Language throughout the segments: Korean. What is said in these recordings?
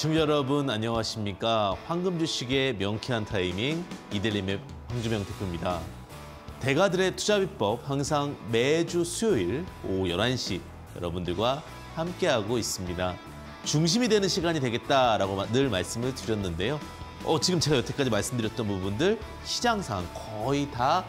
시청자 여러분 안녕하십니까? 황금 주식의 명쾌한 타이밍 이들림의 황주명 대표입니다. 대가들의 투자 비법 항상 매주 수요일 오후 11시 여러분들과 함께하고 있습니다. 중심이 되는 시간이 되겠다라고 늘 말씀을 드렸는데요. 어, 지금 제가 여태까지 말씀드렸던 부분들 시장 상 거의 다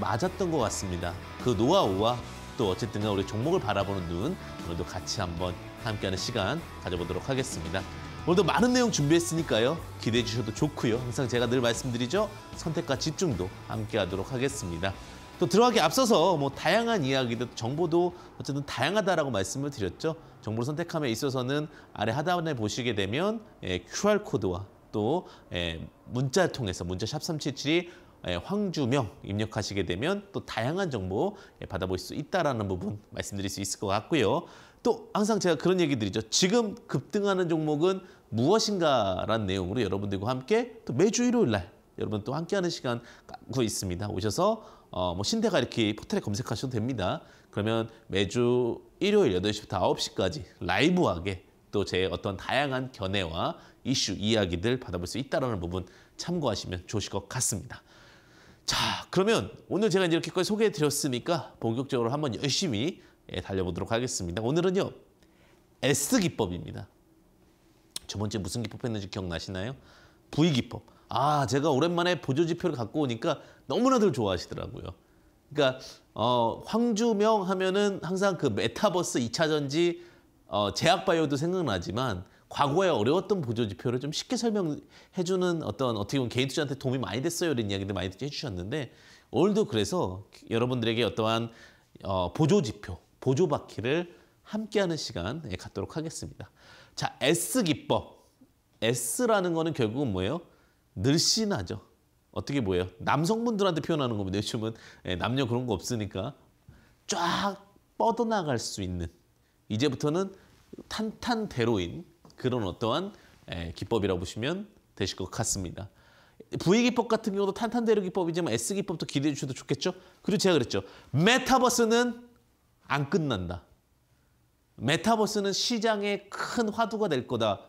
맞았던 것 같습니다. 그 노하우와 또 어쨌든 간 우리 종목을 바라보는 눈 오늘도 같이 한번 함께하는 시간 가져보도록 하겠습니다. 오늘도 많은 내용 준비했으니까요. 기대해 주셔도 좋고요. 항상 제가 늘 말씀드리죠. 선택과 집중도 함께 하도록 하겠습니다. 또 들어가기 앞서서 뭐 다양한 이야기도 정보도 어쨌든 다양하다라고 말씀을 드렸죠. 정보를 선택함에 있어서는 아래 하단에 보시게 되면 예, QR코드와 또 예, 문자를 통해서 문자 샵 377이 예, 황주명 입력하시게 되면 또 다양한 정보 예, 받아볼 수 있다라는 부분 말씀드릴 수 있을 것 같고요. 또 항상 제가 그런 얘기 드리죠. 지금 급등하는 종목은 무엇인가라는 내용으로 여러분들과 함께 또 매주 일요일 날 여러분 또 함께하는 시간 갖고 있습니다. 오셔서 어, 뭐 신대가 이렇게 포털에 검색하셔도 됩니다. 그러면 매주 일요일 8시부터 9시까지 라이브하게 또 제 어떤 다양한 견해와 이슈, 이야기들 받아볼 수 있다는 부분 참고하시면 좋으실 것 같습니다. 자, 그러면 오늘 제가 이제 이렇게 소개해드렸으니까 본격적으로 한번 열심히 예, 달려보도록 하겠습니다. 오늘은요, S 기법입니다. 저번 주에 무슨 기법 했는지 기억나시나요? 부위 기법. 아, 제가 오랜만에 보조지표를 갖고 오니까 너무나들 좋아하시더라고요. 그러니까 어, 황주명 하면은 항상 그 메타버스 2차전지 어, 제약바이오도 생각나지만 과거에 어려웠던 보조지표를 좀 쉽게 설명해주는 어떤 어떻게 보면 개인 투자한테 도움이 많이 됐어요 이런 이야기들 많이 해주셨는데 오늘도 그래서 여러분들에게 어떠한 어, 보조지표, 보조바퀴를 함께하는 시간 갖도록 하겠습니다. 자, S기법. S라는 거는 결국은 뭐예요? 늘씬하죠. 어떻게 뭐예요? 남성분들한테 표현하는 겁니다. 요즘은 예, 남녀 그런 거 없으니까 쫙 뻗어나갈 수 있는 이제부터는 탄탄대로인 그런 어떠한 예, 기법이라고 보시면 되실 것 같습니다. V기법 같은 경우도 탄탄대로 기법이지만 S기법도 기대해 주셔도 좋겠죠? 그리고 제가 그랬죠. 메타버스는 안 끝난다. 메타버스는 시장의 큰 화두가 될 거다.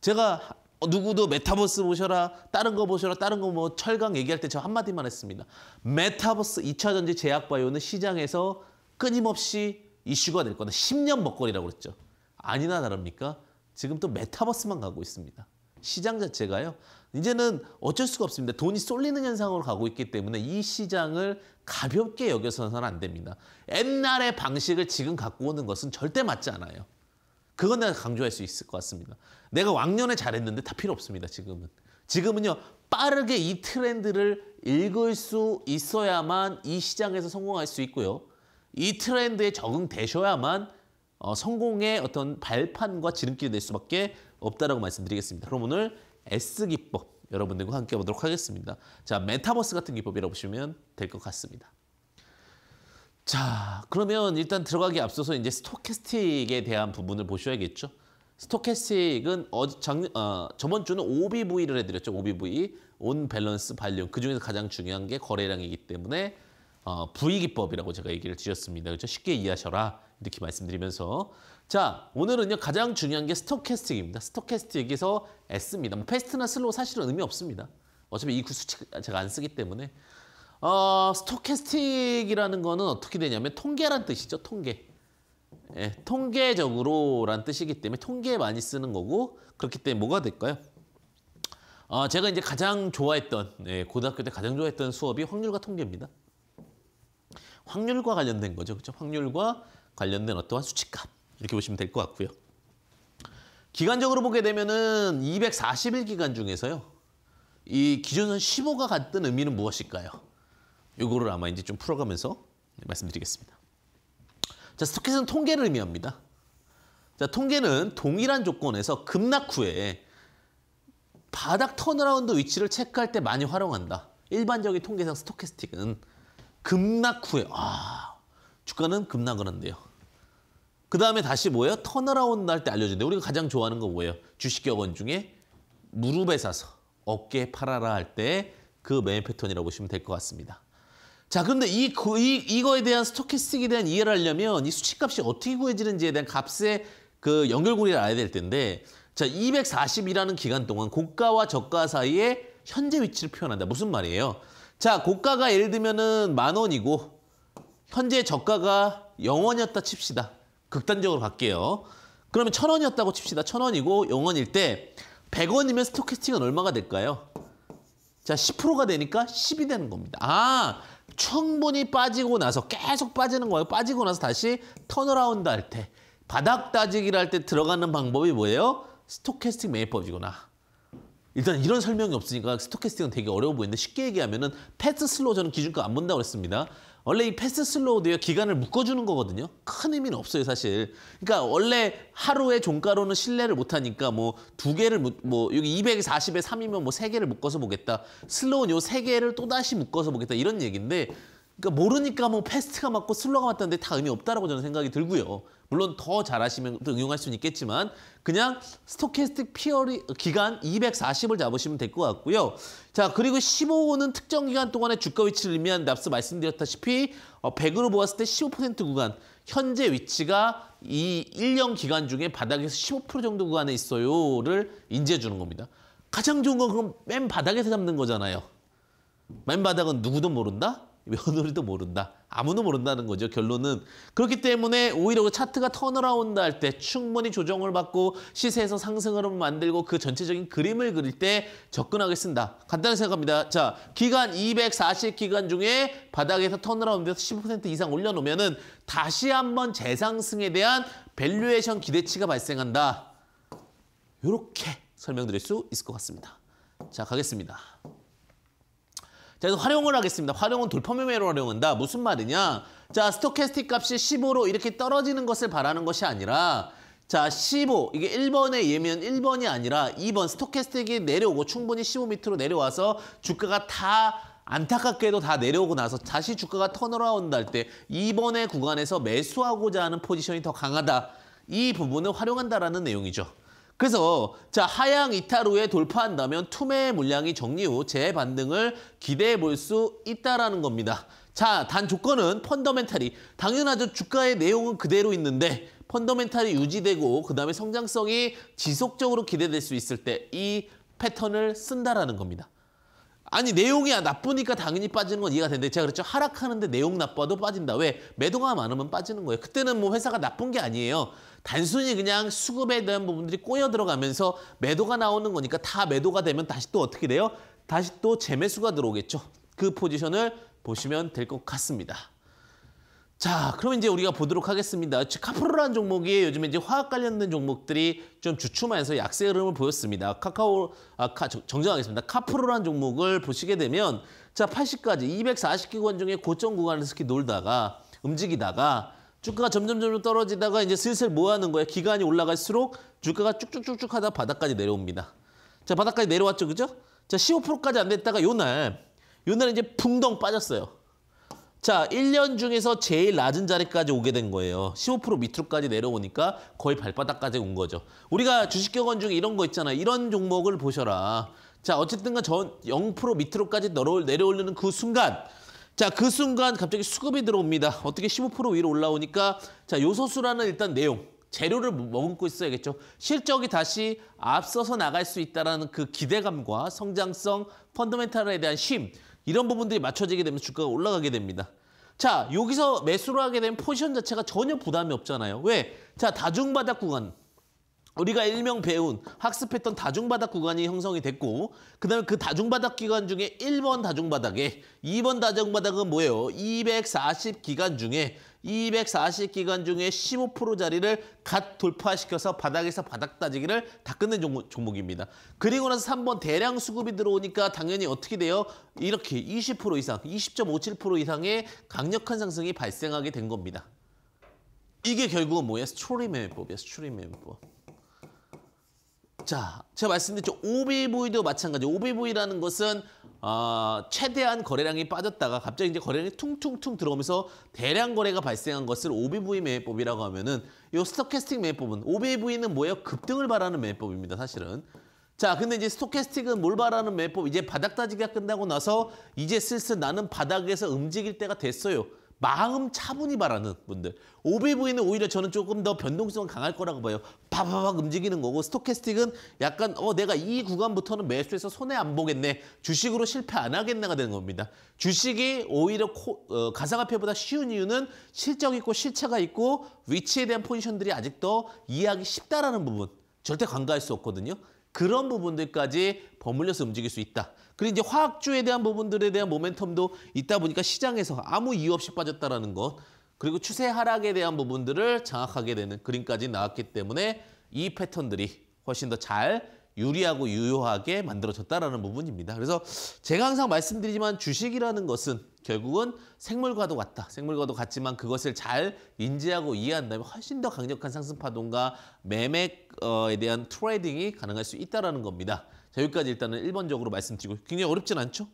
제가 누구도 메타버스 보셔라, 다른 거 보셔라, 다른 거 뭐 철강 얘기할 때 저 한마디만 했습니다. 메타버스 2차 전지 제약 바이오는 시장에서 끊임없이 이슈가 될 거다. 10년 먹거리라고 그랬죠. 아니나 다릅니까? 지금 또 메타버스만 가고 있습니다. 시장 자체가요. 이제는 어쩔 수가 없습니다. 돈이 쏠리는 현상으로 가고 있기 때문에 이 시장을 가볍게 여겨서는 안 됩니다. 옛날의 방식을 지금 갖고 오는 것은 절대 맞지 않아요. 그건 내가 강조할 수 있을 것 같습니다. 내가 왕년에 잘했는데 다 필요 없습니다. 지금은. 지금은요. 빠르게 이 트렌드를 읽을 수 있어야만 이 시장에서 성공할 수 있고요. 이 트렌드에 적응되셔야만 어, 성공의 어떤 발판과 지름길이 될 수밖에 없다라고 말씀드리겠습니다. 그럼 오늘 S 기법 여러분들과 함께 보도록 하겠습니다. 자, 메타버스 같은 기법이라고 보시면 될 것 같습니다. 자, 그러면 일단 들어가기 앞서서 이제 스토캐스틱에 대한 부분을 보셔야겠죠. 스토캐스틱은 어, 작, 어, 저번 주는 OBV를 해드렸죠. OBV, 온 밸런스 발열. 그중에서 가장 중요한 게 거래량이기 때문에 어, 부의기법이라고 제가 얘기를 드렸습니다. 그렇죠? 쉽게 이해하셔라 이렇게 말씀드리면서 자 오늘은요 가장 중요한 게 스토캐스틱입니다. 스토캐스틱에서 S입니다. 뭐 패스트나 슬로우 사실은 의미 없습니다. 어차피 이구 수칙 제가 안 쓰기 때문에 어, 스토캐스틱이라는 거는 어떻게 되냐면 통계란 뜻이죠. 통계. 예, 통계적으로란 뜻이기 때문에 통계에 많이 쓰는 거고 그렇기 때문에 뭐가 될까요? 어, 제가 이제 가장 좋아했던 예, 고등학교 때 가장 좋아했던 수업이 확률과 통계입니다. 확률과 관련된 거죠. 그렇죠? 확률과 관련된 어떠한 수치값 이렇게 보시면 될 것 같고요. 기간적으로 보게 되면은 2 4 0일 기간 중에서요. 이 기준선 15가 갖던 의미는 무엇일까요? 이거를 아마 이제 좀 풀어가면서 네, 말씀드리겠습니다. 자, 스토키스 통계를 의미합니다. 자, 통계는 동일한 조건에서 급락 후에 바닥 턴어라운드 위치를 체크할 때 많이 활용한다. 일반적인 통계상 스토캐스틱은 급락 후에 아 주가는 급락을 한대요. 그 다음에 다시 뭐예요? 턴어라운드 할때 알려준대 우리가 가장 좋아하는 거 뭐예요? 주식격언 중에 무릎에 사서 어깨에 팔아라 할 때 그 매매 패턴이라고 보시면 될 것 같습니다. 자, 근데 이, 그, 이, 이거에 대한 스토캐스틱에 대한 이해를 하려면 이 수치값이 어떻게 구해지는지에 대한 값의 그 연결고리를 알아야 될 텐데 자, 240이라는 기간 동안 고가와 저가 사이에 현재 위치를 표현한다. 무슨 말이에요? 자, 고가가 예를 들면은 만 원이고 현재 저가가 영원이었다 칩시다. 극단적으로 갈게요. 그러면 천 원이었다고 칩시다. 천 원이고 영원일때 백원이면 스토캐스팅은 얼마가 될까요? 자, 10%가 되니까 10이 되는 겁니다. 아, 충분히 빠지고 나서 계속 빠지는 거예요. 빠지고 나서 다시 턴어라운드 할 때, 바닥 따지기를 할 때 들어가는 방법이 뭐예요? 스토캐스팅 매매법이구나. 일단 이런 설명이 없으니까 스토캐스팅은 되게 어려워 보이는데 쉽게 얘기하면은 패스 슬로우 저는 기준값 안 본다고 그랬습니다. 원래 이 패스 슬로우도요 기간을 묶어주는 거거든요. 큰 의미는 없어요 사실. 그러니까 원래 하루에 종가로는 신뢰를 못하니까 뭐 두 개를 뭐 여기 240에 3이면 뭐 세 개를 묶어서 보겠다. 슬로우는 요 세 개를 또 다시 묶어서 보겠다 이런 얘기인데. 그러니까 모르니까 뭐 패스트가 맞고 슬로가 우 맞다는데 다 의미 없다라고 저는 생각이 들고요. 물론 더 잘하시면 또 응용할 수는 있겠지만 그냥 스토캐스틱 피어리 기간 240을 잡으시면 될 것 같고요. 자 그리고 15호는 특정 기간 동안의 주가 위치를 의미하는 앞서 말씀드렸다시피 100으로 어, 보았을 때 15% 구간 현재 위치가 이 1년 기간 중에 바닥에서 15% 정도 구간에 있어요를 인지해 주는 겁니다. 가장 좋은 건 그럼 맨 바닥에서 잡는 거잖아요. 맨 바닥은 누구도 모른다? 며느리도 모른다. 아무도 모른다는 거죠. 결론은 그렇기 때문에 오히려 그 차트가 턴어라운드 할 때 충분히 조정을 받고 시세에서 상승 흐름을 만들고 그 전체적인 그림을 그릴 때접근하겠습니다 간단히 생각합니다. 자, 기간 240기간 중에 바닥에서 턴어라운드에서 10% 이상 올려놓으면 은 다시 한번 재상승에 대한 밸류에이션 기대치가 발생한다. 이렇게 설명드릴 수 있을 것 같습니다. 자, 가겠습니다. 자, 그래서 활용을 하겠습니다. 활용은 돌파매매로 활용한다. 무슨 말이냐? 자, 스토캐스틱 값이 15로 이렇게 떨어지는 것을 바라는 것이 아니라 자, 15. 이게 1번의 예면 1번이 아니라 2번 스토캐스틱이 내려오고 충분히 15 밑으로 내려와서 주가가 다 안타깝게도 다 내려오고 나서 다시 주가가 턴어라운드 할때 2번의 구간에서 매수하고자 하는 포지션이 더 강하다. 이 부분을 활용한다라는 내용이죠. 그래서 자 하향 이탈 후에 돌파한다면 투매 물량이 정리 후 재반등을 기대해 볼 수 있다라는 겁니다. 자, 단 조건은 펀더멘탈이 당연하죠. 주가의 내용은 그대로 있는데 펀더멘탈이 유지되고 그다음에 성장성이 지속적으로 기대될 수 있을 때 이 패턴을 쓴다라는 겁니다. 아니 내용이 나쁘니까 당연히 빠지는 건 이해가 되는데 제가 그랬죠 하락하는데 내용 나빠도 빠진다 왜 매도가 많으면 빠지는 거예요 그때는 뭐 회사가 나쁜 게 아니에요 단순히 그냥 수급에 대한 부분들이 꼬여 들어가면서 매도가 나오는 거니까 다 매도가 되면 다시 또 어떻게 돼요? 다시 또 재매수가 들어오겠죠. 그 포지션을 보시면 될 것 같습니다. 자, 그럼 이제 우리가 보도록 하겠습니다. 카프로라는 종목이 요즘에 이제 화학 관련된 종목들이 좀 주춤하면서 약세 흐름을 보였습니다. 카카오, 아, 카, 정정하겠습니다. 카프로라는 종목을 보시게 되면 자, 80까지 240기관 중에 고점 구간에서 이렇게 놀다가 움직이다가 주가가 점점 점점 떨어지다가 이제 슬슬 뭐 하는 거예요? 기간이 올라갈수록 주가가 쭉쭉쭉쭉 하다 바닥까지 내려옵니다. 자, 바닥까지 내려왔죠, 그죠? 자, 15%까지 안 됐다가 요 날, 요 날 이제 붕덩 빠졌어요. 자, 1년 중에서 제일 낮은 자리까지 오게 된 거예요. 15% 밑으로까지 내려오니까 거의 발바닥까지 온 거죠. 우리가 주식경언 중에 이런 거있잖아 이런 종목을 보셔라. 자, 어쨌든 간전0% 밑으로까지 내려올리는 그 순간 자, 그 순간 갑자기 수급이 들어옵니다. 어떻게 15% 위로 올라오니까 자, 요소수라는 일단 내용, 재료를 뭐, 머금고 있어야겠죠. 실적이 다시 앞서서 나갈 수 있다는 그 기대감과 성장성, 펀더멘탈에 대한 힘 이런 부분들이 맞춰지게 되면 주가가 올라가게 됩니다. 자, 여기서 매수를 하게 된 포지션 자체가 전혀 부담이 없잖아요. 왜? 자, 다중바닥 구간. 우리가 일명 배운 학습했던 다중바닥 구간이 형성이 됐고 그 다음에 그 다중바닥 기관 중에 1번 다중바닥에 2번 다중바닥은 뭐예요? 2 4 0기관 중에 2 4 0기관 중에 15%자리를 갓 돌파시켜서 바닥에서 바닥 따지기를 다 끝낸 종목, 입니다 그리고 나서 3번 대량 수급이 들어오니까 당연히 어떻게 돼요? 이렇게 20% 이상, 20.57% 이상의 강력한 상승이 발생하게 된 겁니다. 이게 결국은 뭐예요? 스트리 매법이에요 스트리 매매법. 자, 제가 말씀드렸죠. OBV도 마찬가지. OBV라는 것은 어, 최대한 거래량이 빠졌다가 갑자기 이제 거래량이 퉁퉁퉁 들어오면서 대량 거래가 발생한 것을 OBV 매매법이라고 하면은 이 스토캐스틱 매매법은 OBV는 뭐예요? 급등을 바라는 매매법입니다, 사실은. 자, 근데 이제 스토캐스틱은 뭘 바라는 매매법? 이제 바닥 따지기가 끝나고 나서 이제 슬슬 나는 바닥에서 움직일 때가 됐어요. 마음 차분히 바라는 분들. 오베보이는 오히려 저는 조금 더 변동성 강할 거라고 봐요. 바바박 움직이는 거고 스토캐스틱은 약간 어 내가 이 구간부터는 매수해서 손해 안 보겠네. 주식으로 실패 안 하겠네가 되는 겁니다. 주식이 오히려 코, 어, 가상화폐보다 쉬운 이유는 실적 있고 실체가 있고 위치에 대한 포지션들이 아직도 이해하기 쉽다라는 부분. 절대 간과할 수 없거든요. 그런 부분들까지 버물려서 움직일 수 있다. 그리고 이제 화학주에 대한 부분들에 대한 모멘텀도 있다 보니까 시장에서 아무 이유 없이 빠졌다라는 것 그리고 추세 하락에 대한 부분들을 장악하게 되는 그림까지 나왔기 때문에 이 패턴들이 훨씬 더 잘 유리하고 유효하게 만들어졌다라는 부분입니다. 그래서 제가 항상 말씀드리지만 주식이라는 것은 결국은 생물과도 같다. 생물과도 같지만 그것을 잘 인지하고 이해한다면 훨씬 더 강력한 상승 파동과 매매에 대한 트레이딩이 가능할 수있다는 겁니다. 여기까지 일단은 1번적으로 말씀드리고 굉장히 어렵진 않죠?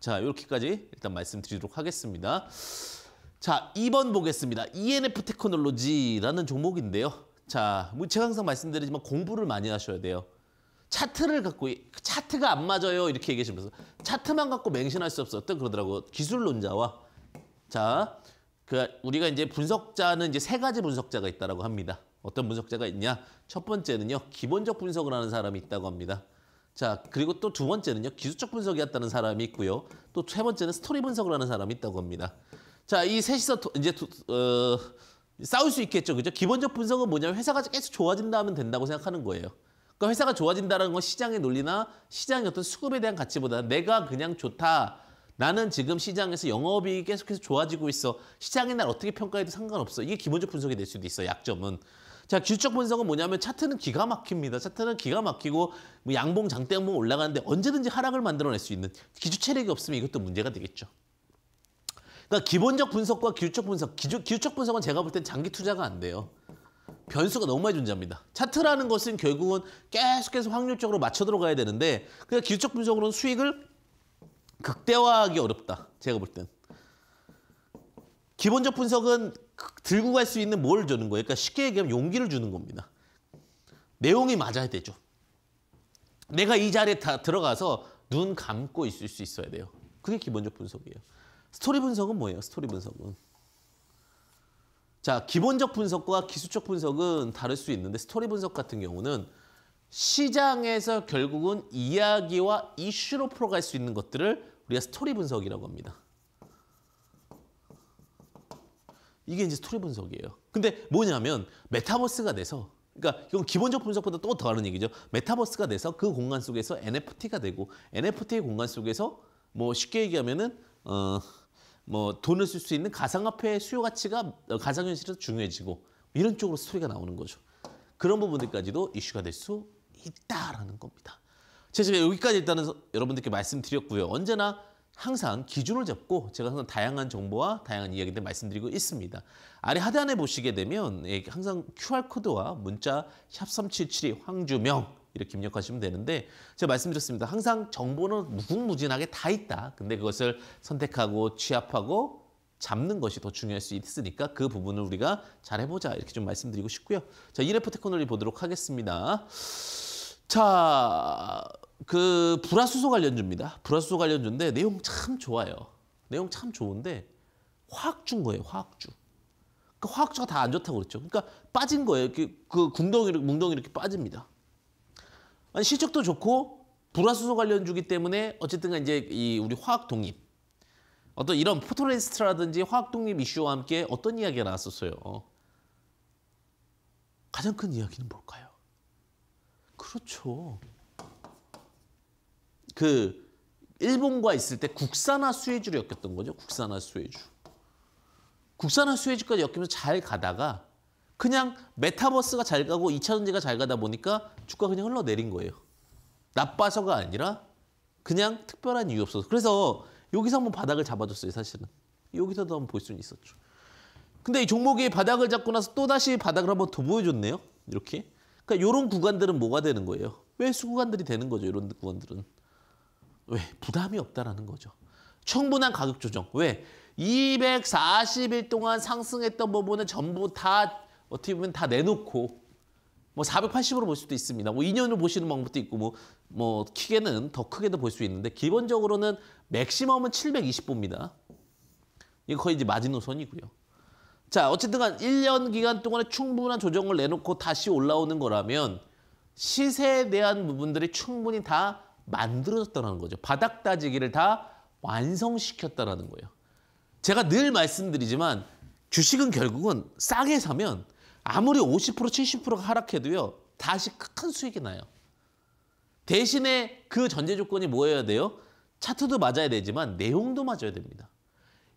자, 이렇게까지 일단 말씀드리도록 하겠습니다. 자, 2번 보겠습니다. ENF 테크놀로지라는 종목인데요. 자, 뭐 제가 항상 말씀드리지만 공부를 많이 하셔야 돼요. 차트를 갖고 차트가 안 맞아요 이렇게 얘기하시면서 차트만 갖고 맹신할 수 없었던 그러더라고 기술론자와 자그 우리가 이제 분석자는 이제 세 가지 분석자가 있다라고 합니다 어떤 분석자가 있냐 첫 번째는요 기본적 분석을 하는 사람이 있다고 합니다 자, 그리고 또 두 번째는요. 기술적 분석이었다는 사람이 있고요. 또 세 번째는 스토리 분석을 하는 사람이 있다고 합니다. 자, 이 셋이서 이제 어, 싸울 수 있겠죠. 그죠? 기본적 분석은 뭐냐면 회사가 계속 좋아진다 면 된다고 생각하는 거예요. 그러니까 회사가 좋아진다는 건 시장의 논리나 시장의 어떤 수급에 대한 가치보다 내가 그냥 좋다. 나는 지금 시장에서 영업이 계속해서 좋아지고 있어. 시장이날 어떻게 평가해도 상관없어. 이게 기본적 분석이 될 수도 있어. 약점은. 자, 기술적 분석은 뭐냐면 차트는 기가 막힙니다. 차트는 기가 막히고 뭐 양봉, 장대양봉 올라가는데 언제든지 하락을 만들어낼 수 있는 기술 체력이 없으면 이것도 문제가 되겠죠. 그러니까 기본적 분석과 기술적 분석, 기주, 기술적 분석은 제가 볼 땐 장기 투자가 안 돼요. 변수가 너무 많이 존재합니다. 차트라는 것은 결국은 계속해서 확률적으로 맞춰 들어가야 되는데 그냥 기술적 분석으로는 수익을 극대화하기 어렵다. 제가 볼 땐. 기본적 분석은 들고 갈 수 있는 뭘 주는 거예요? 그러니까 쉽게 얘기하면 용기를 주는 겁니다. 내용이 맞아야 되죠. 내가 이 자리에 다 들어가서 눈 감고 있을 수 있어야 돼요. 그게 기본적 분석이에요. 스토리 분석은 뭐예요? 스토리 분석은. 자, 기본적 분석과 기술적 분석은 다를 수 있는데 스토리 분석 같은 경우는 시장에서 결국은 이야기와 이슈로 풀어갈 수 있는 것들을 우리가 스토리 분석이라고 합니다. 이게 이제 스토리 분석이에요. 근데 뭐냐면 메타버스가 돼서 그러니까 이건 기본적 분석보다 또더 다른 얘기죠. 메타버스가 돼서 그 공간 속에서 NFT가 되고 NFT의 공간 속에서 뭐 쉽게 얘기하면은 어 뭐 돈을 쓸 수 있는 가상화폐의 수요 가치가 어, 가상현실에서 중요해지고 이런 쪽으로 스토리가 나오는 거죠. 그런 부분들까지도 이슈가 될 수 있다라는 겁니다. 제가 여기까지 일단은 여러분들께 말씀드렸고요. 언제나 항상 기준을 잡고 제가 항상 다양한 정보와 다양한 이야기들 말씀드리고 있습니다. 아래 하단에 보시게 되면 예, 항상 QR코드와 문자 샵3772 황주명 이렇게 입력하시면 되는데 제가 말씀드렸습니다. 항상 정보는 무궁무진하게 다 있다. 근데 그것을 선택하고 취합하고 잡는 것이 더 중요할 수 있으니까 그 부분을 우리가 잘 해보자 이렇게 좀 말씀드리고 싶고요. 자, 이레프 테크놀리 보도록 하겠습니다. 자, 그 불화수소 관련주입니다. 불화수소 관련주인데 내용 참 좋아요. 내용 참 좋은데 화학주인 거예요. 화학주. 그 화학주가 다 안 좋다고 그랬죠. 그러니까 빠진 거예요. 그, 그 궁덩이 뭉덩이 이렇게 빠집니다. 아니, 실적도 좋고 불화수소 관련주기 때문에 어쨌든 이제 이 우리 화학 독립 어떤 이런 포토레스트라든지 화학 독립 이슈와 함께 어떤 이야기가 나왔었어요. 어. 가장 큰 이야기는 뭘까요? 그렇죠. 그 일본과 있을 때 국산화 수혜주로 엮였던 거죠. 국산화 수혜주. 국산화 수혜주까지 엮이면서 잘 가다가 그냥 메타버스가 잘 가고 2차 전지가 잘 가다 보니까 주가 그냥 흘러내린 거예요. 나빠서가 아니라 그냥 특별한 이유 없어서. 그래서 여기서 한번 바닥을 잡아줬어요, 사실은. 여기서도 한번 볼 수는 있었죠. 근데 이 종목이 바닥을 잡고 나서 또다시 바닥을 한번 더 보여줬네요. 이렇게. 그러니까 이런 구간들은 뭐가 되는 거예요? 왜수 구간들이 되는 거죠, 이런 구간들은. 왜? 부담이 없다라는 거죠. 충분한 가격 조정. 왜? 240일 동안 상승했던 부분은 전부 다 어떻게 보면 다 내놓고 뭐 480으로 볼 수도 있습니다. 뭐 2년을 보시는 방법도 있고 뭐, 뭐 키게는 더 크게도 볼 수 있는데 기본적으로는 맥시멈은 7 2 0봅니다 이거 거의 이제 마지노선이고요. 자 어쨌든 간 1년 기간 동안에 충분한 조정을 내놓고 다시 올라오는 거라면 시세에 대한 부분들이 충분히 다 만들어졌다는 거죠. 바닥 따지기를 다 완성시켰다라는 거예요. 제가 늘 말씀드리지만 주식은 결국은 싸게 사면 아무리 50% 70%가 하락해도요. 다시 큰 수익이 나요. 대신에 그 전제 조건이 뭐여야 돼요? 차트도 맞아야 되지만 내용도 맞아야 됩니다.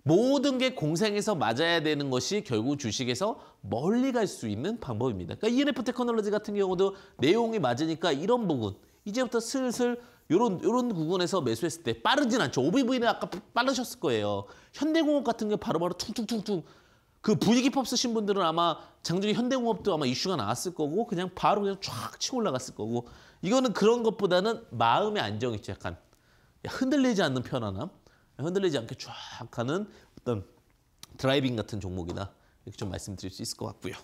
모든 게 공생에서 맞아야 되는 것이 결국 주식에서 멀리 갈 수 있는 방법입니다. 그러니까 ENF 테크놀로지 같은 경우도 내용이 맞으니까 이런 부분 이제부터 슬슬 요런 요런 부분에서 매수했을 때 빠르진 않죠. 오 b 브이는 아까 빠르셨을 거예요. 현대공업 같은 게 바로바로 퉁퉁퉁퉁 그 분위기 펍 쓰신 분들은 아마 장중에 현대공업도 아마 이슈가 나왔을 거고 그냥 바로 그냥 쫙 치고 올라갔을 거고 이거는 그런 것보다는 마음의 안정 있죠. 약간 흔들리지 않는 편안함. 흔들리지 않게 쫙 가는 어떤 드라이빙 같은 종목이다. 이렇게 좀 말씀드릴 수 있을 것 같고요.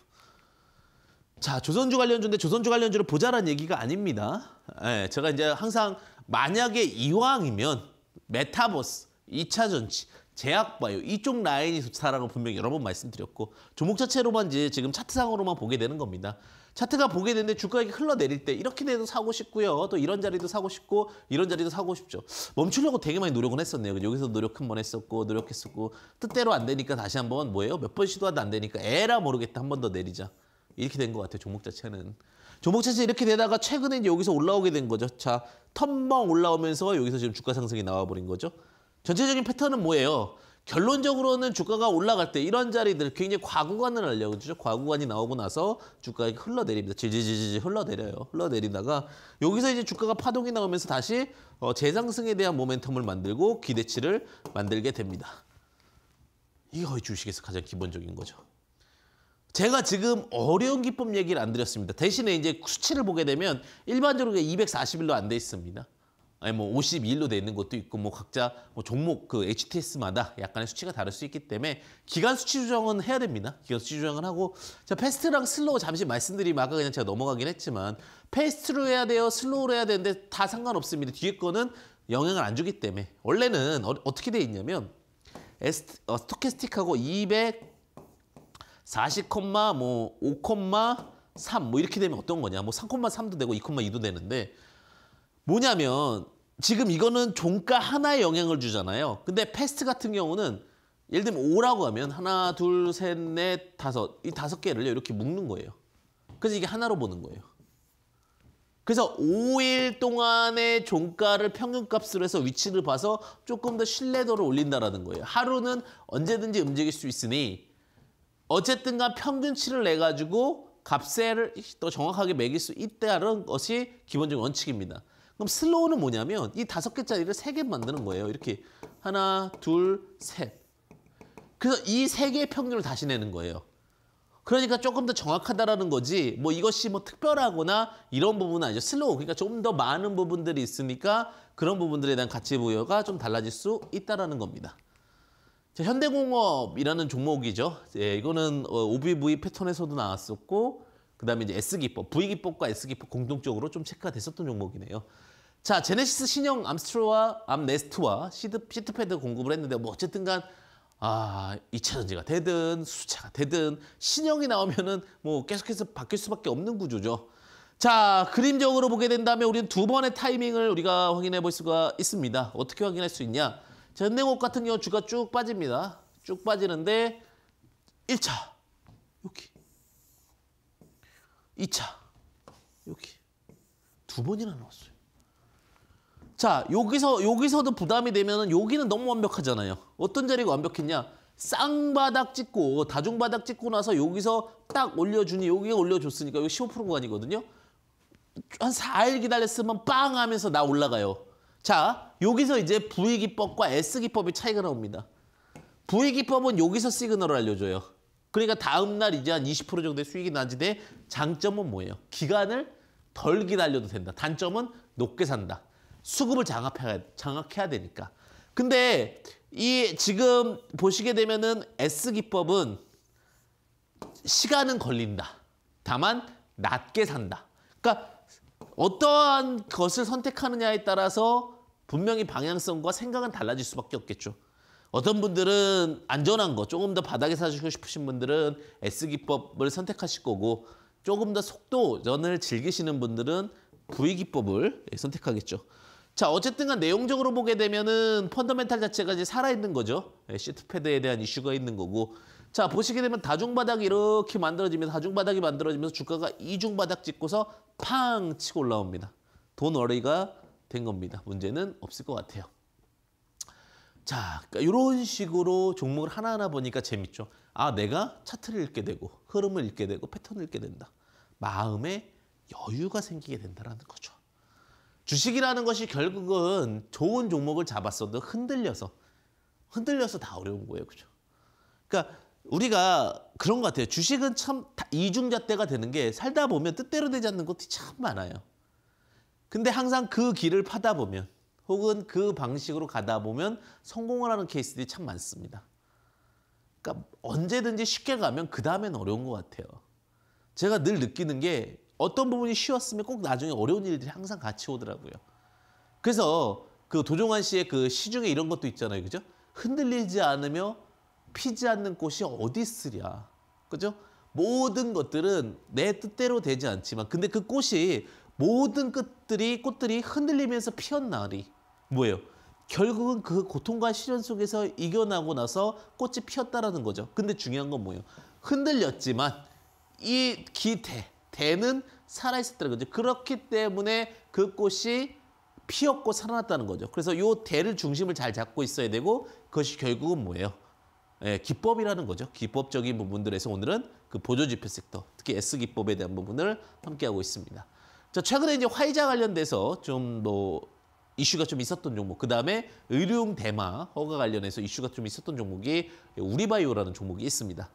자, 조선주 관련주인데 조선주 관련주를 보자란 얘기가 아닙니다. 예, 제가 이제 항상 만약에 이왕이면 메타버스, 이차 전지, 제약바이오 이쪽 라인이 좋다라고 분명히 여러 번 말씀드렸고 종목 자체로만 이제 지금 차트상으로만 보게 되는 겁니다. 차트가 보게 되는데 주가액이 흘러내릴 때 이렇게 돼도 사고 싶고요. 또 이런 자리도 사고 싶고 이런 자리도 사고 싶죠. 멈추려고 되게 많이 노력은 했었네요. 여기서 노력 한번 했었고 노력했었고 뜻대로 안 되니까 다시 한번 뭐예요? 몇 번 시도하다 안 되니까 에라 모르겠다 한 번 더 내리자. 이렇게 된 것 같아요. 종목 자체는. 조목채에서 이렇게 되다가 최근에 이제 여기서 올라오게 된 거죠. 자, 텀벙 올라오면서 여기서 지금 주가 상승이 나와버린 거죠. 전체적인 패턴은 뭐예요? 결론적으로는 주가가 올라갈 때 이런 자리들 굉장히 과구간을 알려주죠. 과구간이 나오고 나서 주가가 흘러내립니다. 지지지지 흘러내려요. 흘러내리다가 여기서 이제 주가가 파동이 나오면서 다시 어, 재상승에 대한 모멘텀을 만들고 기대치를 만들게 됩니다. 이게 거의 주식에서 가장 기본적인 거죠. 제가 지금 어려운 기법 얘기를 안 드렸습니다. 대신에 이제 수치를 보게 되면 일반적으로 2 4일로안 돼 있습니다. 아니 뭐 52일로 돼 있는 것도 있고 뭐 각자 뭐 종목 그 HTS마다 약간의 수치가 다를 수 있기 때문에 기간 수치 조정은 해야 됩니다. 기간 수치 조정을 하고 자 패스트랑 슬로우 잠시 말씀드리면 아까 그냥 제가 넘어가긴 했지만 패스트로 해야 돼요, 슬로우로 해야 되는데 다 상관없습니다. 뒤에 거는 영향을 안 주기 때문에 원래는 어, 떻게돼 있냐면 에스, 어, 스토캐스틱하고 200 40,5,3뭐 뭐 이렇게 되면 어떤 거냐. 뭐 3,3도 되고 2,2도 되는데 뭐냐면 지금 이거는 종가 하나에 영향을 주잖아요. 근데 패스트 같은 경우는 예를 들면 5라고 하면 하나, 둘, 셋, 넷, 다섯 이 다섯 개를 이렇게 묶는 거예요. 그래서 이게 하나로 보는 거예요. 그래서 5일 동안의 종가를 평균값으로 해서 위치를 봐서 조금 더 신뢰도를 올린다라는 거예요. 하루는 언제든지 움직일 수 있으니 어쨌든간 평균치를 내 가지고 값세를 또 정확하게 매길 수 있다는 것이 기본적인 원칙입니다. 그럼 슬로우는 뭐냐면 이 다섯 개짜리를 세 개 만드는 거예요. 이렇게 하나, 둘, 셋. 그래서 이 세 개의 평균을 다시 내는 거예요. 그러니까 조금 더 정확하다라는 거지 뭐 이것이 뭐 특별하거나 이런 부분은 아니죠. 슬로우 그러니까 좀 더 많은 부분들이 있으니까 그런 부분들에 대한 가치부여가 좀 달라질 수 있다라는 겁니다. 자, 현대공업이라는 종목이죠. 예, 이거는 OBV 어, 패턴에서도 나왔었고 그다음에 이제 S기법, V기법과 S기법 공통적으로 좀 체크가 됐었던 종목이네요. 자, 제네시스 신형 암스트로와 암네스트와 시드, 시트패드 공급을 했는데 뭐 어쨌든 간 아, 이차 전지가 되든 수차가 되든 신형이 나오면은 뭐 계속해서 바뀔 수밖에 없는 구조죠. 자, 그림적으로 보게 된다면 우리는 두 번의 타이밍을 우리가 확인해 볼 수가 있습니다. 어떻게 확인할 수 있냐? 전냉옥 같은 경우 주가 쭉 빠집니다. 쭉 빠지는데 1차 여기 2차 여기 두 번이나 나왔어요. 자 여기서 여기서도 부담이 되면은 여기는 너무 완벽하잖아요. 어떤 자리가 완벽했냐? 쌍바닥 찍고 다중바닥 찍고 나서 여기서 딱 올려주니 여기에 올려줬으니까 여기 15% 구간이거든요. 한 4일 기다렸으면 빵 하면서 나 올라가요. 자, 여기서 이제 부위기법과 S기법의 차이가 나옵니다. 부위기법은 여기서 시그널을 알려줘요. 그러니까 다음날 이제 한 20% 정도의 수익이 나지데 장점은 뭐예요? 기간을 덜 기다려도 된다. 단점은 높게 산다. 수급을 장악해야, 장악해야 되니까. 근데 이 지금 보시게 되면은 S기법은 시간은 걸린다. 다만 낮게 산다. 그러니까 어떠한 것을 선택하느냐에 따라서 분명히 방향성과 생각은 달라질 수밖에 없겠죠. 어떤 분들은 안전한 거 조금 더 바닥에 사시고 싶으신 분들은 S기법을 선택하실 거고 조금 더 속도전을 즐기시는 분들은 V기법을 예, 선택하겠죠. 자 어쨌든 간 내용적으로 보게 되면은 펀더멘탈 자체가 이제 살아있는 거죠. 예, 시트패드에 대한 이슈가 있는 거고 자 보시게 되면 다중바닥이 이렇게 만들어지면서 다중바닥이 만들어지면서 주가가 이중바닥 찍고서 팡 치고 올라옵니다. 돈 어리가 된 겁니다. 문제는 없을 것 같아요. 자, 그러니까 이런 식으로 종목을 하나하나 보니까 재밌죠. 아, 내가 차트를 읽게 되고 흐름을 읽게 되고 패턴을 읽게 된다. 마음에 여유가 생기게 된다는 거죠. 주식이라는 것이 결국은 좋은 종목을 잡았어도 흔들려서 흔들려서 다 어려운 거예요. 그죠? 그러니까 우리가 그런 것 같아요. 주식은 참 이중잣대가 되는 게 살다 보면 뜻대로 되지 않는 것도 참 많아요. 근데 항상 그 길을 파다 보면 혹은 그 방식으로 가다 보면 성공을 하는 케이스들이 참 많습니다. 그러니까 언제든지 쉽게 가면 그 다음엔 어려운 것 같아요. 제가 늘 느끼는 게 어떤 부분이 쉬웠으면 꼭 나중에 어려운 일들이 항상 같이 오더라고요. 그래서 그 도종환 씨의 그 시중에 이런 것도 있잖아요. 그죠? 흔들리지 않으며 피지 않는 꽃이 어디 있으랴. 그죠? 모든 것들은 내 뜻대로 되지 않지만 근데 그 꽃이 모든 끝들이 꽃들이 흔들리면서 피었나리 뭐예요? 결국은 그 고통과 시련 속에서 이겨나고 나서 꽃이 피었다라는 거죠. 근데 중요한 건 뭐예요? 흔들렸지만 이 기대, 대는 살아있었다는 거죠. 그렇기 때문에 그 꽃이 피었고 살아났다는 거죠. 그래서 요 대를 중심을 잘 잡고 있어야 되고 그것이 결국은 뭐예요? 예, 기법이라는 거죠. 기법적인 부분들에서 오늘은 그 보조지표 섹터, 특히 S기법에 대한 부분을 함께하고 있습니다. 자, 최근에 이제 화이자 관련돼서 좀 뭐 이슈가 좀 있었던 종목, 그 다음에 의료용 대마 허가 관련해서 이슈가 좀 있었던 종목이 우리바이오라는 종목이 있습니다.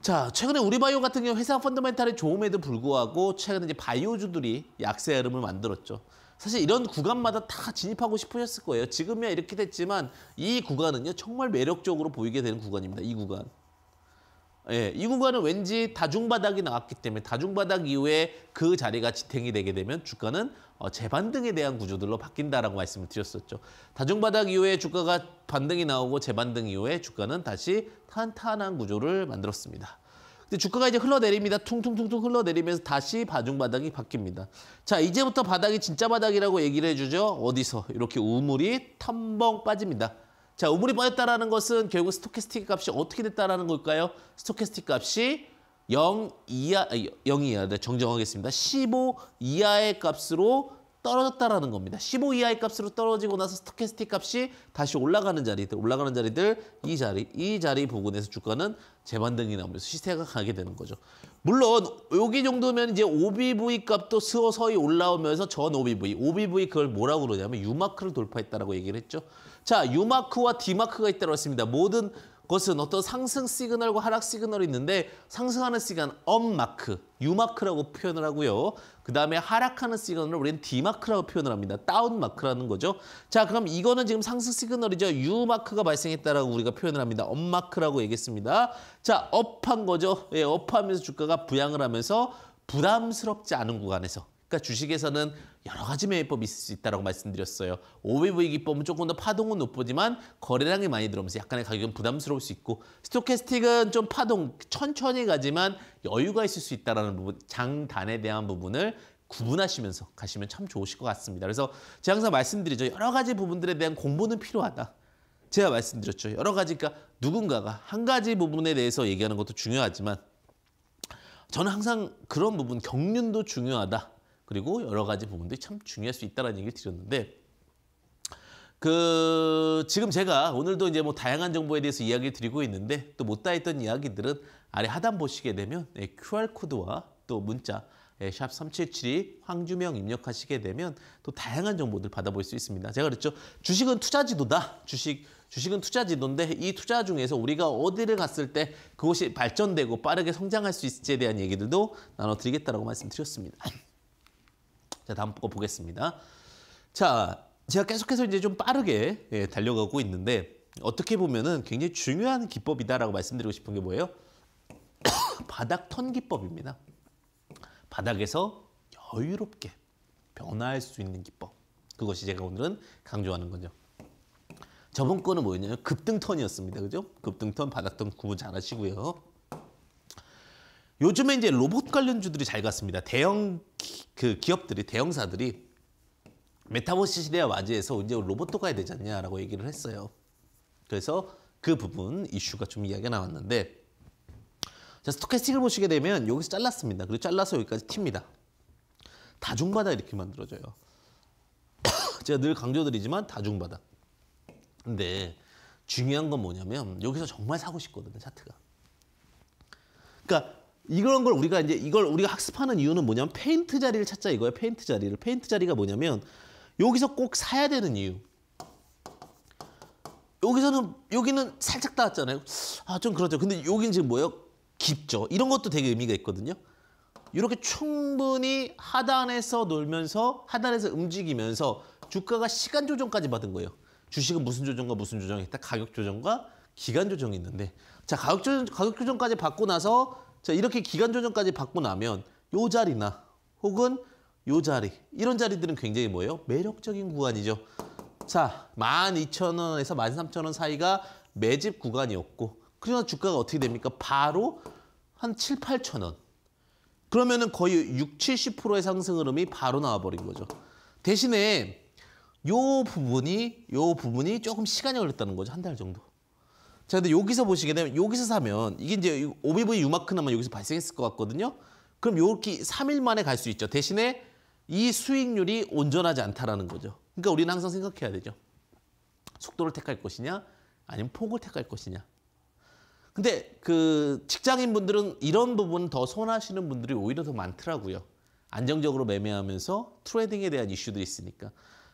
자, 최근에 우리바이오 같은 경우 회사 펀더멘탈이 좋음에도 불구하고 최근에 이제 바이오주들이 약세 흐름을 만들었죠. 사실 이런 구간마다 다 진입하고 싶으셨을 거예요. 지금이야 이렇게 됐지만 이 구간은요 정말 매력적으로 보이게 되는 구간입니다. 이 구간. 예, 이 구간은 왠지 다중바닥이 나왔기 때문에 다중바닥 이후에 그 자리가 지탱이 되게 되면 주가는 어, 재반등에 대한 구조들로 바뀐다라고 말씀을 드렸었죠. 다중바닥 이후에 주가가 반등이 나오고 재반등 이후에 주가는 다시 탄탄한 구조를 만들었습니다. 근데 주가가 이제 흘러내립니다. 퉁퉁퉁퉁 흘러내리면서 다시 바중바닥이 바뀝니다. 자, 이제부터 바닥이 진짜 바닥이라고 얘기를 해주죠. 어디서? 이렇게 우물이 텀벙 빠집니다. 자, 우물이 빠졌다라는 것은 결국 스토캐스틱 값이 어떻게 됐다라는 걸까요? 스토캐스틱 값이 0 이하, 0 이하, 네, 정정하겠습니다. 15 이하의 값으로 떨어졌다라는 겁니다. 15 이하의 값으로 떨어지고 나서 스토캐스틱 값이 다시 올라가는 자리들, 올라가는 자리들 이 자리, 이 자리 부근에서 주가는 재반등이 나오면서 시세가 가게 되는 거죠. 물론 여기 정도면 이제 OBV 값도 서서히 올라오면서 전 OBV, OBV 그걸 뭐라고 그러냐면 유마크를 돌파했다라고 얘기를 했죠. 자, 유마크와디마크가 있다고 했습니다. 모든 것은 어떤 상승 시그널과 하락 시그널이 있는데 상승하는 시간 업마크, 유마크라고 표현을 하고요. 그 다음에 하락하는 시그널을 우리는 디마크라고 표현을 합니다. 다운마크라는 거죠. 자, 그럼 이거는 지금 상승 시그널이죠. 유마크가 발생했다라고 우리가 표현을 합니다. 업마크라고 얘기했습니다. 자, 업한 거죠. 예, 업하면서 주가가 부양을 하면서 부담스럽지 않은 구간에서 그러니까 주식에서는 여러 가지 매매법이 있을 수 있다고 라 말씀드렸어요. OBV 기법은 조금 더 파동은 높지만 거래량이 많이 들어오면서 약간의 가격은 부담스러울 수 있고 스토캐스틱은 좀 파동 천천히 가지만 여유가 있을 수 있다는 라 부분, 장단에 대한 부분을 구분하시면서 가시면 참 좋으실 것 같습니다. 그래서 제가 항상 말씀드리죠. 여러 가지 부분들에 대한 공부는 필요하다. 제가 말씀드렸죠. 여러 가지가 그러니까 누군가가 한 가지 부분에 대해서 얘기하는 것도 중요하지만 저는 항상 그런 부분 경륜도 중요하다. 그리고 여러 가지 부분들이 참 중요할 수 있다는 얘기를 드렸는데 그 지금 제가 오늘도 이제 뭐 다양한 정보에 대해서 이야기를 드리고 있는데 또못 다했던 이야기들은 아래 하단 보시게 되면 네, QR 코드와 또 문자 예, 샵3772 황주명 입력하시게 되면 또 다양한 정보들 받아볼 수 있습니다. 제가 그랬죠. 주식은 투자 지도다. 주식 주식은 투자 지도인데 이 투자 중에서 우리가 어디를 갔을 때 그곳이 발전되고 빠르게 성장할 수 있을지에 대한 얘기들도 나눠드리겠다라고 말씀드렸습니다. 자, 다음 거 보겠습니다. 자, 제가 계속해서 이제 좀 빠르게 예, 달려가고 있는데 어떻게 보면은 굉장히 중요한 기법이다라고 말씀드리고 싶은 게 뭐예요? 바닥 턴 기법입니다. 바닥에서 여유롭게 변화할 수 있는 기법. 그것이 제가 오늘은 강조하는 거죠. 저번 거는 뭐였냐면 급등턴이었습니다. 그죠? 급등턴, 바닥턴 구분 잘 하시고요. 요즘에 이제 로봇 관련주들이 잘 갔습니다. 대형 기, 그 기업들이 대형사들이 메타버스 시대와 맞이해서 이제 로봇도 가야 되지 않냐라고 얘기를 했어요. 그래서 그 부분 이슈가 좀 이야기가 나왔는데 자, 스토캐스팅을 보시게 되면 여기서 잘랐습니다. 그리고 잘라서 여기까지 튑니다. 다중바다 이렇게 만들어져요. 제가 늘 강조드리지만 다중바다. 근데 중요한 건 뭐냐면 여기서 정말 사고 싶거든요, 차트가. 그러니까 이런 걸 우리가 이제 이걸 우리가 학습하는 이유는 뭐냐면 페인트 자리를 찾자 이거예요. 페인트 자리를. 페인트 자리가 뭐냐면 여기서 꼭 사야 되는 이유. 여기서는 여기는 살짝 닿았잖아요. 아 좀 그렇죠. 근데 여기는 지금 뭐예요? 깊죠. 이런 것도 되게 의미가 있거든요. 이렇게 충분히 하단에서 놀면서 하단에서 움직이면서 주가가 시간 조정까지 받은 거예요. 주식은 무슨 조정과 무슨 조정이 있다. 가격 조정과 기간 조정이 있는데 자 가격 조정 가격 조정까지 받고 나서 자, 이렇게 기간 조정까지 받고 나면 요 자리나 혹은 요 자리 이런 자리들은 굉장히 뭐예요? 매력적인 구간이죠. 자, 12,000원에서 13,000원 사이가 매집 구간이었고 그러나 주가가 어떻게 됩니까? 바로 한 7, 8,000원. 그러면은 거의 6, 70%의 상승 흐름이 바로 나와버린 거죠. 대신에 요 부분이 요 부분이 조금 시간이 걸렸다는 거죠. 한 달 정도. 자, 근데 여기서 보시게 되면 여기서 사면 이게 이제 오비브이 유마크나만 여기서 발생했을 것 같거든요. 그럼 요렇게 3일 만에 갈 수 있죠. 대신에 이 수익률이 온전하지 않다라는 거죠. 그러니까 우리는 항상 생각해야 되죠. 속도를 택할 것이냐 아니면 폭을 택할 것이냐. 근데 그 직장인분들은 이런 부분 더 선호하시는 분들이 오히려 더 많더라고요. 안정적으로 매매하면서 트레이딩에 대한 이슈들이 있으니까.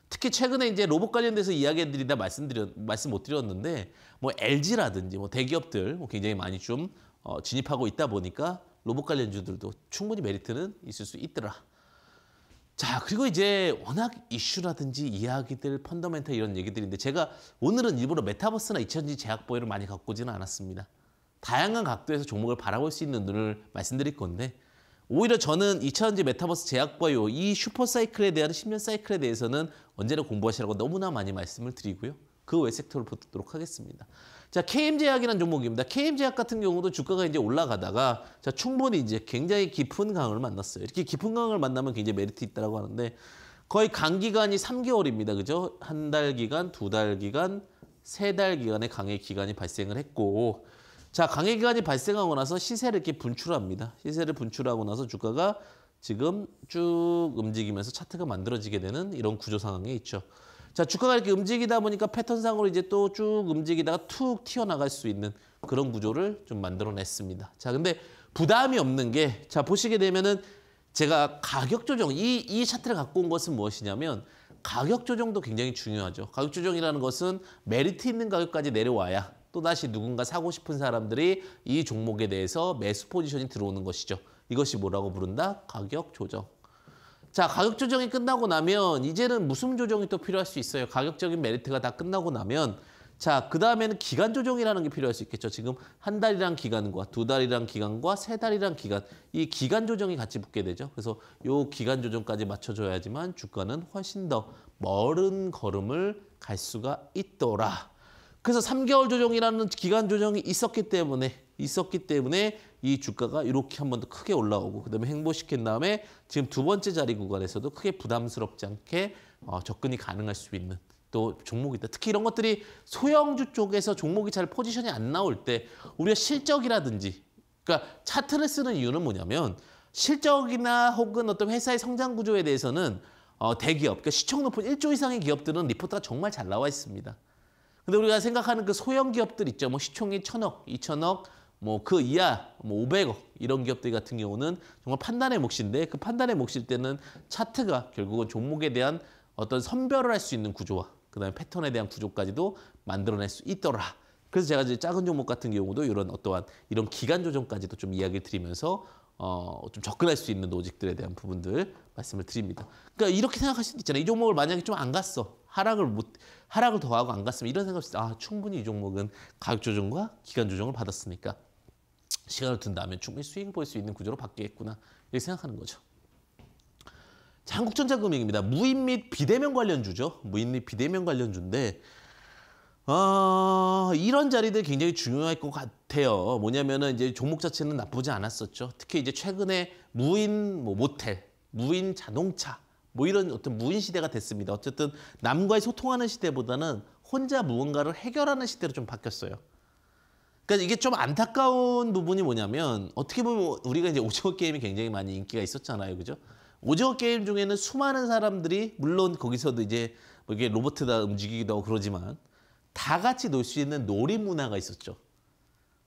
특히 최근에 이제 로봇 관련돼서 이야기해드리다 말씀드렸 말씀 못 드렸는데 뭐 LG라든지 뭐 대기업들 뭐 굉장히 많이 좀 어, 진입하고 있다 보니까 로봇 관련주들도 충분히 메리트는 있을 수 있더라. 자 그리고 이제 워낙 이슈라든지 이야기들 펀더멘털 이런 얘기들인데 제가 오늘은 일부러 메타버스나 이천지 제약 보유를 많이 갖고 오지는 않았습니다. 다양한 각도에서 종목을 바라볼 수 있는 눈을 말씀드릴 건데 오히려 저는 2 0 0 0 메타버스 제약과이이 슈퍼사이클에 대한 10년 사이클에 대해서는 언제나 공부하시라고 너무나 많이 말씀을 드리고요. 그 외 섹터를 보도록 하겠습니다. 자, KM제약이라는 종목입니다. KM제약 같은 경우도 주가가 이제 올라가다가 자, 충분히 이제 굉장히 깊은 강을 만났어요. 이렇게 깊은 강을 만나면 굉장히 메리트 있다고 하는데 거의 강 기간이 3개월입니다. 그죠? 한 달 기간, 두 달 기간, 세 달 기간의 강의 기간이 발생을 했고 자, 강해 기간이 발생하고 나서 시세를 이렇게 분출합니다. 시세를 분출하고 나서 주가가 지금 쭉 움직이면서 차트가 만들어지게 되는 이런 구조 상황에 있죠. 자, 주가가 이렇게 움직이다 보니까 패턴상으로 이제 또 쭉 움직이다가 툭 튀어나갈 수 있는 그런 구조를 좀 만들어냈습니다. 자, 근데 부담이 없는 게, 자, 보시게 되면은 제가 가격 조정, 이, 이 차트를 갖고 온 것은 무엇이냐면 가격 조정도 굉장히 중요하죠. 가격 조정이라는 것은 메리트 있는 가격까지 내려와야 또다시 누군가 사고 싶은 사람들이 이 종목에 대해서 매수 포지션이 들어오는 것이죠. 이것이 뭐라고 부른다? 가격 조정. 자, 가격 조정이 끝나고 나면 이제는 무슨 조정이 또 필요할 수 있어요. 가격적인 메리트가 다 끝나고 나면 자, 그 다음에는 기간 조정이라는 게 필요할 수 있겠죠. 지금 한 달이란 기간과 두 달이란 기간과 세 달이란 기간 이 기간 조정이 같이 붙게 되죠. 그래서 요 기간 조정까지 맞춰줘야지만 주가는 훨씬 더 멀은 걸음을 갈 수가 있더라. 그래서 3개월 조정이라는 기간 조정이 있었기 때문에 있었기 때문에 이 주가가 이렇게 한 번 더 크게 올라오고 그다음에 행보시킨 다음에 지금 두 번째 자리 구간에서도 크게 부담스럽지 않게 어, 접근이 가능할 수 있는 또 종목이 다 특히 이런 것들이 소형주 쪽에서 종목이 잘 포지션이 안 나올 때 우리가 실적이라든지 그러니까 차트를 쓰는 이유는 뭐냐면 실적이나 혹은 어떤 회사의 성장 구조에 대해서는 어, 대기업, 그러니까 시청 높은 일조 이상의 기업들은 리포트가 정말 잘 나와 있습니다. 근데 우리가 생각하는 그 소형 기업들 있죠. 뭐 시총이 천억, 이천억, 뭐 그 이하 뭐오백억 이런 기업들 같은 경우는 정말 판단의 몫인데 그 판단의 몫일 때는 차트가 결국은 종목에 대한 어떤 선별을 할 수 있는 구조와 그다음에 패턴에 대한 구조까지도 만들어낼 수 있더라. 그래서 제가 이제 작은 종목 같은 경우도 이런 어떠한 이런 기간 조정까지도 좀 이야기를 드리면서 어, 좀 접근할 수 있는 노직들에 대한 부분들 말씀을 드립니다. 그러니까 이렇게 생각할 수도 있잖아요. 이 종목을 만약에 좀 안 갔어. 하락을 못 하락을 더하고 안 갔으면 이런 생각 있어요. 아 충분히 이 종목은 가격 조정과 기간 조정을 받았으니까 시간을 둔다면 충분히 수익을 볼수 있는 구조로 바뀌겠구나 이렇게 생각하는 거죠. 자, 한국전자금융입니다. 무인 및 비대면 관련주죠. 무인 및 비대면 관련주인데 어, 이런 자리들 굉장히 중요할 것 같아요. 뭐냐면은 이제 종목 자체는 나쁘지 않았었죠. 특히 이제 최근에 무인 뭐 모텔, 무인 자동차 뭐 이런 어떤 무인 시대가 됐습니다. 어쨌든 남과의 소통하는 시대보다는 혼자 무언가를 해결하는 시대로 좀 바뀌었어요. 그러니까 이게 좀 안타까운 부분이 뭐냐면 어떻게 보면 뭐 우리가 이제 오징어 게임이 굉장히 많이 인기가 있었잖아요. 그죠? 오징어 게임 중에는 수많은 사람들이 물론 거기서도 이제 뭐 이게 로봇다 움직이기도 하고 그러지만 다 같이 놀 수 있는 놀이 문화가 있었죠.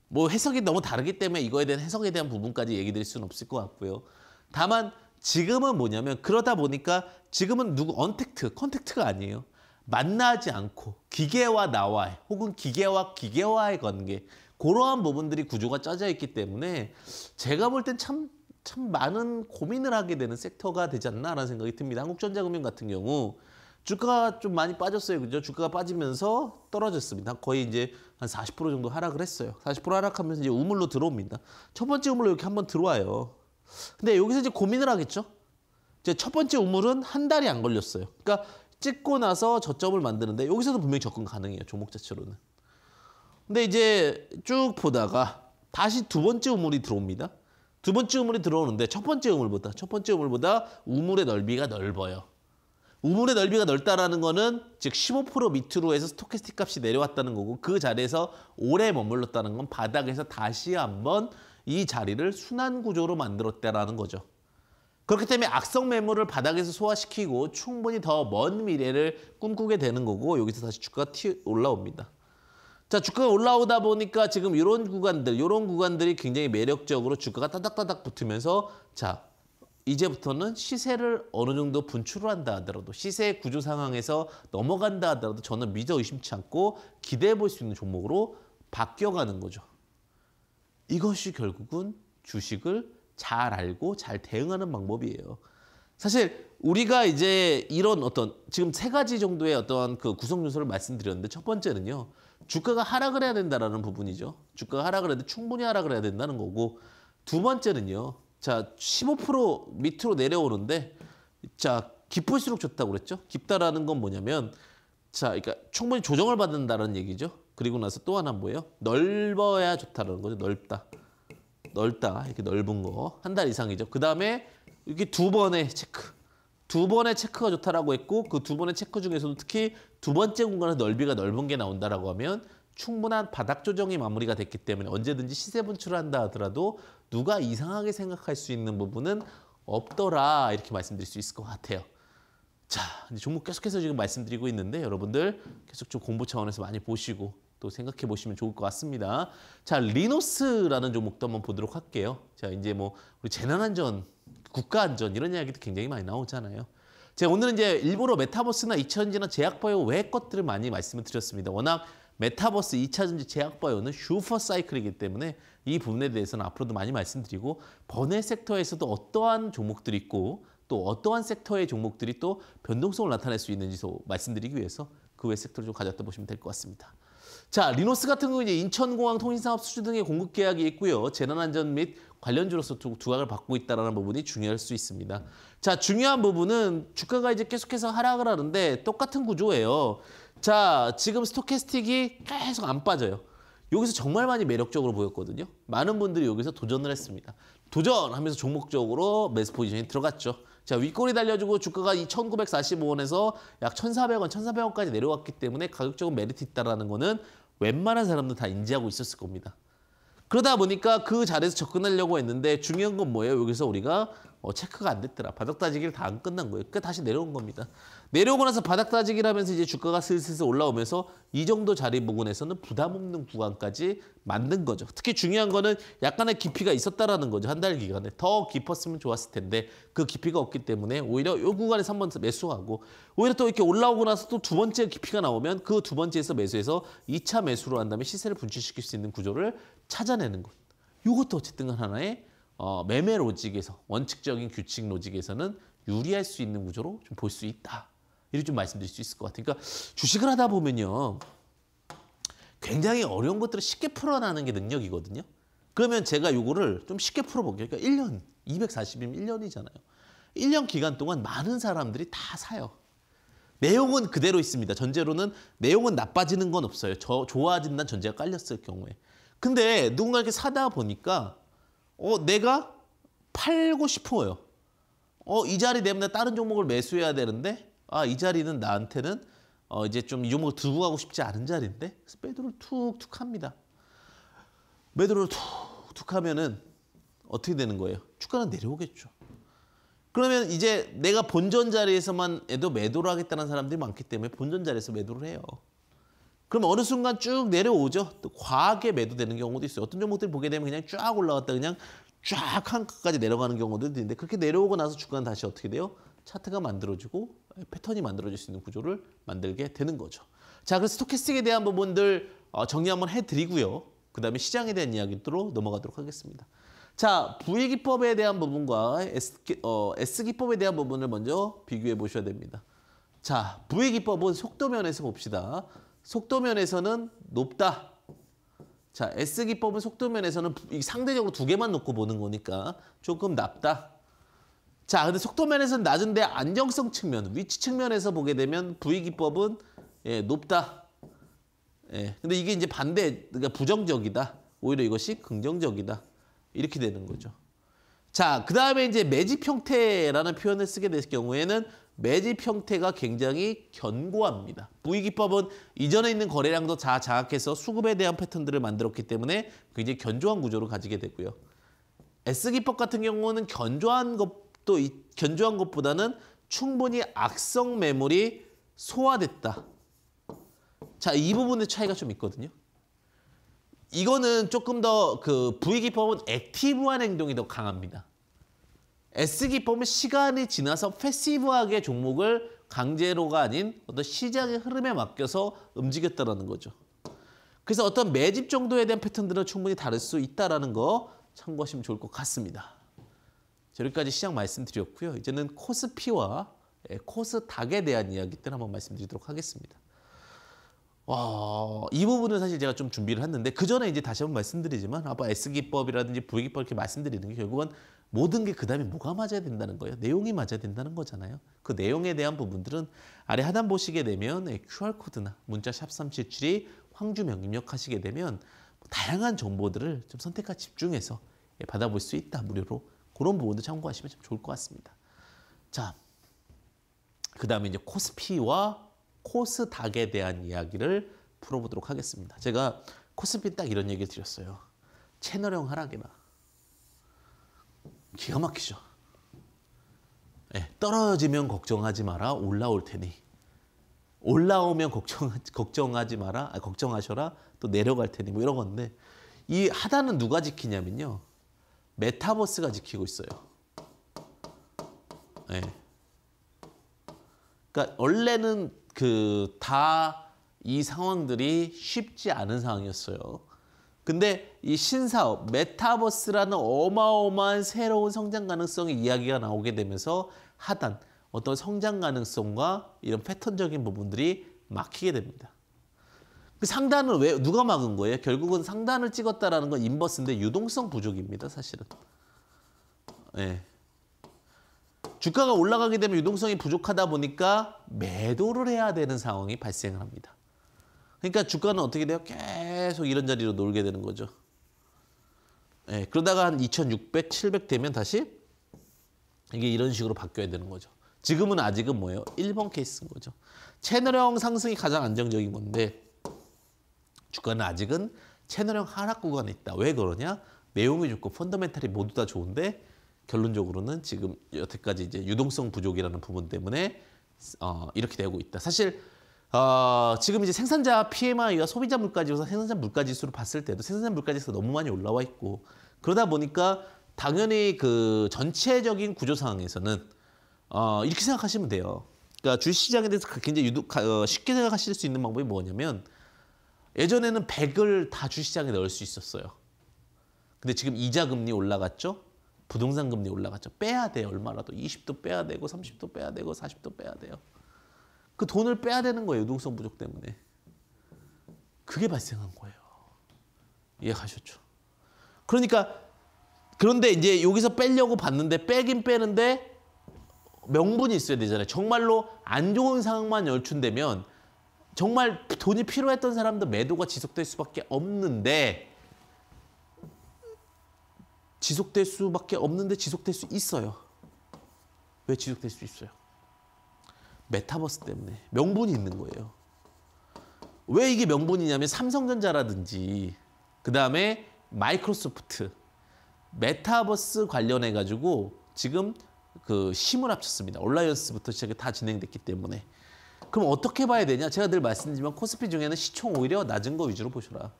뭐 해석이 너무 다르기 때문에 이거에 대한 해석에 대한 부분까지 얘기 드릴 수는 없을 것 같고요. 다만 지금은 뭐냐면 그러다 보니까 지금은 누구 언택트, 컨택트가 아니에요. 만나지 않고 기계와 나와의 혹은 기계와 기계와의 관계 그러한 부분들이 구조가 짜져 있기 때문에 제가 볼 땐 참 참 많은 고민을 하게 되는 섹터가 되지 않나라는 생각이 듭니다. 한국전자금융 같은 경우 주가가 좀 많이 빠졌어요. 그죠? 주가가 빠지면서 떨어졌습니다. 거의 이제 한 40% 정도 하락을 했어요. 40% 하락하면서 이제 우물로 들어옵니다. 첫 번째 우물로 이렇게 한번 들어와요. 근데 여기서 이제 고민을 하겠죠. 이제 첫 번째 우물은 한 달이 안 걸렸어요. 그러니까 찍고 나서 저점을 만드는데 여기서도 분명히 접근 가능해요. 종목 자체로는. 근데 이제 쭉 보다가 다시 두 번째 우물이 들어옵니다. 두 번째 우물이 들어오는데 첫 번째 우물보다 첫 번째 우물보다 우물의 넓이가 넓어요. 우물의 넓이가 넓다라는 거는 즉 15% 밑으로 해서 스토캐스틱 값이 내려왔다는 거고 그 자리에서 오래 머물렀다는 건 바닥에서 다시 한번 이 자리를 순환 구조로 만들었다라는 거죠. 그렇기 때문에 악성 매물을 바닥에서 소화시키고 충분히 더 먼 미래를 꿈꾸게 되는 거고 여기서 다시 주가가 튀어 올라옵니다. 자 주가가 올라오다 보니까 지금 이런 구간들 이런 구간들이 굉장히 매력적으로 주가가 따닥따닥 붙으면서 자 이제부터는 시세를 어느 정도 분출을 한다 하더라도 시세 구조 상황에서 넘어간다 하더라도 저는 미저 의심치 않고 기대해 볼 수 있는 종목으로 바뀌어가는 거죠. 이것이 결국은 주식을 잘 알고 잘 대응하는 방법이에요. 사실 우리가 이제 이런 어떤 지금 세 가지 정도의 어떤 그 구성 요소를 말씀드렸는데 첫 번째는요. 주가가 하락을 해야 된다라는 부분이죠. 주가가 하락을 해도 충분히 하락을 해야 된다는 거고 두 번째는요. 자, 15% 밑으로 내려오는데 자, 깊을수록 좋다고 그랬죠. 깊다라는 건 뭐냐면 자, 그러니까 충분히 조정을 받는다는 얘기죠. 그리고 나서 또 하나 뭐예요? 넓어야 좋다라는 거죠. 넓다. 넓다. 이렇게 넓은 거. 한 달 이상이죠. 그 다음에 이게 두 번의 체크. 두 번의 체크가 좋다라고 했고 그 두 번의 체크 중에서도 특히 두 번째 공간의 넓이가 넓은 게 나온다라고 하면 충분한 바닥 조정이 마무리가 됐기 때문에 언제든지 시세 분출을 한다 하더라도 누가 이상하게 생각할 수 있는 부분은 없더라 이렇게 말씀드릴 수 있을 것 같아요. 자, 이제 종목 계속해서 지금 말씀드리고 있는데 여러분들 계속 좀 공부 차원에서 많이 보시고 또 생각해 보시면 좋을 것 같습니다. 자, 리노스라는 종목도 한번 보도록 할게요. 자, 이제 뭐 우리 재난안전, 국가안전 이런 이야기도 굉장히 많이 나오잖아요. 제가 오늘은 이제 일부러 메타버스나 이차전지나 제약바이오 외 것들을 많이 말씀을 드렸습니다. 워낙 메타버스, 이차전지, 제약바이오는 슈퍼사이클이기 때문에 이 부분에 대해서는 앞으로도 많이 말씀드리고 번외 섹터에서도 어떠한 종목들이 있고 또 어떠한 섹터의 종목들이 또 변동성을 나타낼 수 있는지도 말씀드리기 위해서 그 외 섹터를 좀 가져다 보시면 될 것 같습니다. 자, 리노스 같은 경우 이제 인천공항 통신사업 수주 등의 공급 계약이 있고요. 재난안전 및 관련주로서 두각을 받고 있다는 부분이 중요할 수 있습니다. 자, 중요한 부분은 주가가 이제 계속해서 하락을 하는데 똑같은 구조예요. 자, 지금 스토캐스틱이 계속 안 빠져요. 여기서 정말 많이 매력적으로 보였거든요. 많은 분들이 여기서 도전을 했습니다. 도전하면서 종목적으로 매스 포지션이 들어갔죠. 자, 윗골이 달려주고 주가가 이 1945원에서 약 1400원, 1400원까지 내려왔기 때문에 가격적으로 메리트 있다라는 거는 웬만한 사람들 은다 인지하고 있었을 겁니다. 그러다 보니까 그 자리에서 접근하려고 했는데 중요한 건 뭐예요? 여기서 우리가 어, 체크가 안 됐더라. 바닥 따지기를 다 안 끝난 거예요. 그러니까 다시 내려온 겁니다. 내려오고 나서 바닥 따지기를 하면서 이제 주가가 슬슬 올라오면서 이 정도 자리 부근에서는 부담 없는 구간까지 만든 거죠. 특히 중요한 거는 약간의 깊이가 있었다라는 거죠. 한 달 기간에 더 깊었으면 좋았을 텐데 그 깊이가 없기 때문에 오히려 이 구간에서 한번 매수하고 오히려 또 이렇게 올라오고 나서 또 두 번째 깊이가 나오면 그 두 번째에서 매수해서 이차 매수로 한 다음에 시세를 분출시킬 수 있는 구조를 찾아내는 것. 이것도 어쨌든 하나의 어, 매매 로직에서 원칙적인 규칙 로직에서는 유리할 수 있는 구조로 좀 볼 수 있다. 이렇게좀 말씀드릴 수 있을 것 같아요. 그러니까 주식을 하다 보면요. 굉장히 어려운 것들을 쉽게 풀어나는게 능력이거든요. 그러면 제가 이거를좀 쉽게 풀어볼게요. 그러니까 1년, 240이면 1년이잖아요. 1년 기간 동안 많은 사람들이 다 사요. 내용은 그대로 있습니다. 전제로는 내용은 나빠지는 건 없어요. 저, 좋아진다는 전제가 깔렸을 경우에. 근데 누군가 이렇게 사다 보니까 어 내가 팔고 싶어요. 어이 자리 내면 다른 종목을 매수해야 되는데 아, 이 자리는 나한테는 어, 이제 좀 유머 두고 가고 싶지 않은 자리인데 그래서 매도를 툭툭 합니다. 매도를 툭툭 하면은 어떻게 되는 거예요? 주가는 내려오겠죠. 그러면 이제 내가 본전 자리에서만 해도 매도를 하겠다는 사람들이 많기 때문에 본전 자리에서 매도를 해요. 그럼 어느 순간 쭉 내려오죠. 또 과하게 매도되는 경우도 있어요. 어떤 종목들 보게 되면 그냥 쫙 올라갔다 그냥 쫙 한 끝까지 내려가는 경우도 있는데 그렇게 내려오고 나서 주가는 다시 어떻게 돼요? 차트가 만들어지고 패턴이 만들어질 수 있는 구조를 만들게 되는 거죠. 자, 그래서 스토캐스틱에 대한 부분들 어, 정리 한번 해드리고요. 그 다음에 시장에 대한 이야기로 넘어가도록 하겠습니다. 자, v 기법에 대한 부분과 S기법에 어, 대한 부분을 먼저 비교해 보셔야 됩니다. 자, v 기법은 속도면에서 봅시다. 속도면에서는 높다. 자, S기법은 속도면에서는 상대적으로 두 개만 놓고 보는 거니까 조금 낮다. 자, 근데 속도 면에서는 낮은데 안정성 측면, 위치 측면에서 보게 되면 부위기법은 예, 높다. 예, 근데 이게 이제 반대, 그러니까 부정적이다. 오히려 이것이 긍정적이다. 이렇게 되는 거죠. 자, 그 다음에 이제 매집 형태라는 표현을 쓰게 될 경우에는 매집 형태가 굉장히 견고합니다. 부위기법은 이전에 있는 거래량도 다 장악해서 수급에 대한 패턴들을 만들었기 때문에 굉장히 견조한 구조를 가지게 되고요. S기법 같은 경우는 견조한 것또 이, 견조한 것보다는 충분히 악성 매물이 소화됐다. 자, 이 부분의 차이가 좀 있거든요. 이거는 조금 더 그 V 기법은 액티브한 행동이 더 강합니다. S 기법은 시간이 지나서 패시브하게 종목을 강제로가 아닌 어떤 시장의 흐름에 맡겨서 움직였다라는 거죠. 그래서 어떤 매집 정도에 대한 패턴들은 충분히 다를 수 있다라는 거 참고하시면 좋을 것 같습니다. 여기까지 시장 말씀드렸고요. 이제는 코스피와 예, 코스닥에 대한 이야기들 한번 말씀드리도록 하겠습니다. 와, 이 부분은 사실 제가 좀 준비를 했는데 그 전에 이제 다시 한번 말씀드리지만 아까 S기법이라든지 V기법 이렇게 말씀드리는 게 결국은 모든 게 그 다음에 뭐가 맞아야 된다는 거예요. 내용이 맞아야 된다는 거잖아요. 그 내용에 대한 부분들은 아래 하단 보시게 되면 예, QR코드나 문자 샵 377이 황주명 입력하시게 되면 다양한 정보들을 좀 선택과 집중해서 예, 받아볼 수 있다. 무료로 그런 부분도 참고하시면 참 좋을 것 같습니다. 자, 그 다음에 이제 코스피와 코스닥에 대한 이야기를 풀어보도록 하겠습니다. 제가 코스피 딱 이런 얘기를 드렸어요. 채널형 하락이나 기가 막히죠. 네, 떨어지면 걱정하지 마라 올라올 테니 올라오면 걱정 걱정하지 마라 아, 걱정하셔라 또 내려갈 테니 뭐 이런 건데 이 하단은 누가 지키냐면요 메타버스가 지키고 있어요. 네. 그러니까 원래는 그 다 이 상황들이 쉽지 않은 상황이었어요. 근데 이 신사업 메타버스라는 어마어마한 새로운 성장 가능성의 이야기가 나오게 되면서 하단 어떤 성장 가능성과 이런 패턴적인 부분들이 막히게 됩니다. 그 상단을 왜 누가 막은 거예요? 결국은 상단을 찍었다라는 건 인버스인데 유동성 부족입니다, 사실은. 예. 네. 주가가 올라가게 되면 유동성이 부족하다 보니까 매도를 해야 되는 상황이 발생을 합니다. 그러니까 주가는 어떻게 돼요? 계속 이런 자리로 놀게 되는 거죠. 예, 그러다가 한 2600, 700 되면 다시 이게 이런 식으로 바뀌어야 되는 거죠. 지금은 아직은 뭐예요? 1번 케이스인 거죠. 채널형 상승이 가장 안정적인 건데 주가는 아직은 채널형 하락 구간에 있다. 왜 그러냐? 내용이 좋고 펀더멘탈이 모두 다 좋은데 결론적으로는 지금 여태까지 이제 유동성 부족이라는 부분 때문에 어, 이렇게 되고 있다. 사실 어, 지금 이제 생산자 PMI와 소비자 물가 지수와 생산자 물가 지수로 봤을 때도 생산자 물가 지수가 너무 많이 올라와 있고 그러다 보니까 당연히 그 전체적인 구조 상황에서는 어, 이렇게 생각하시면 돼요. 그러니까 주식시장에 대해서 굉장히 유독, 어, 쉽게 생각하실 수 있는 방법이 뭐냐면 예전에는 100을 다 주시장에 넣을 수 있었어요. 근데 지금 이자 금리 올라갔죠? 부동산 금리 올라갔죠? 빼야 돼요. 얼마라도. 20도 빼야 되고 30도 빼야 되고 40도 빼야 돼요. 그 돈을 빼야 되는 거예요. 유동성 부족 때문에. 그게 발생한 거예요. 이해하셨죠 그러니까 그런데 이제 여기서 빼려고 봤는데 빼긴 빼는데 명분이 있어야 되잖아요. 정말로 안 좋은 상황만 열춘되면 정말 돈이 필요했던 사람도 매도가 지속될 수밖에 없는데 지속될 수밖에 없는데 지속될 수 있어요. 왜 지속될 수 있어요? 메타버스 때문에 명분이 있는 거예요. 왜 이게 명분이냐면 삼성전자라든지 그 다음에 마이크로소프트 메타버스 관련해 가지고 지금 그 힘을 합쳤습니다. 온라이언스부터 시작해 다 진행됐기 때문에 그럼 어떻게 봐야 되냐? 제가 늘 말씀드리지만 코스피 중에는 시총 오히려 낮은 거 위주로 보셔라.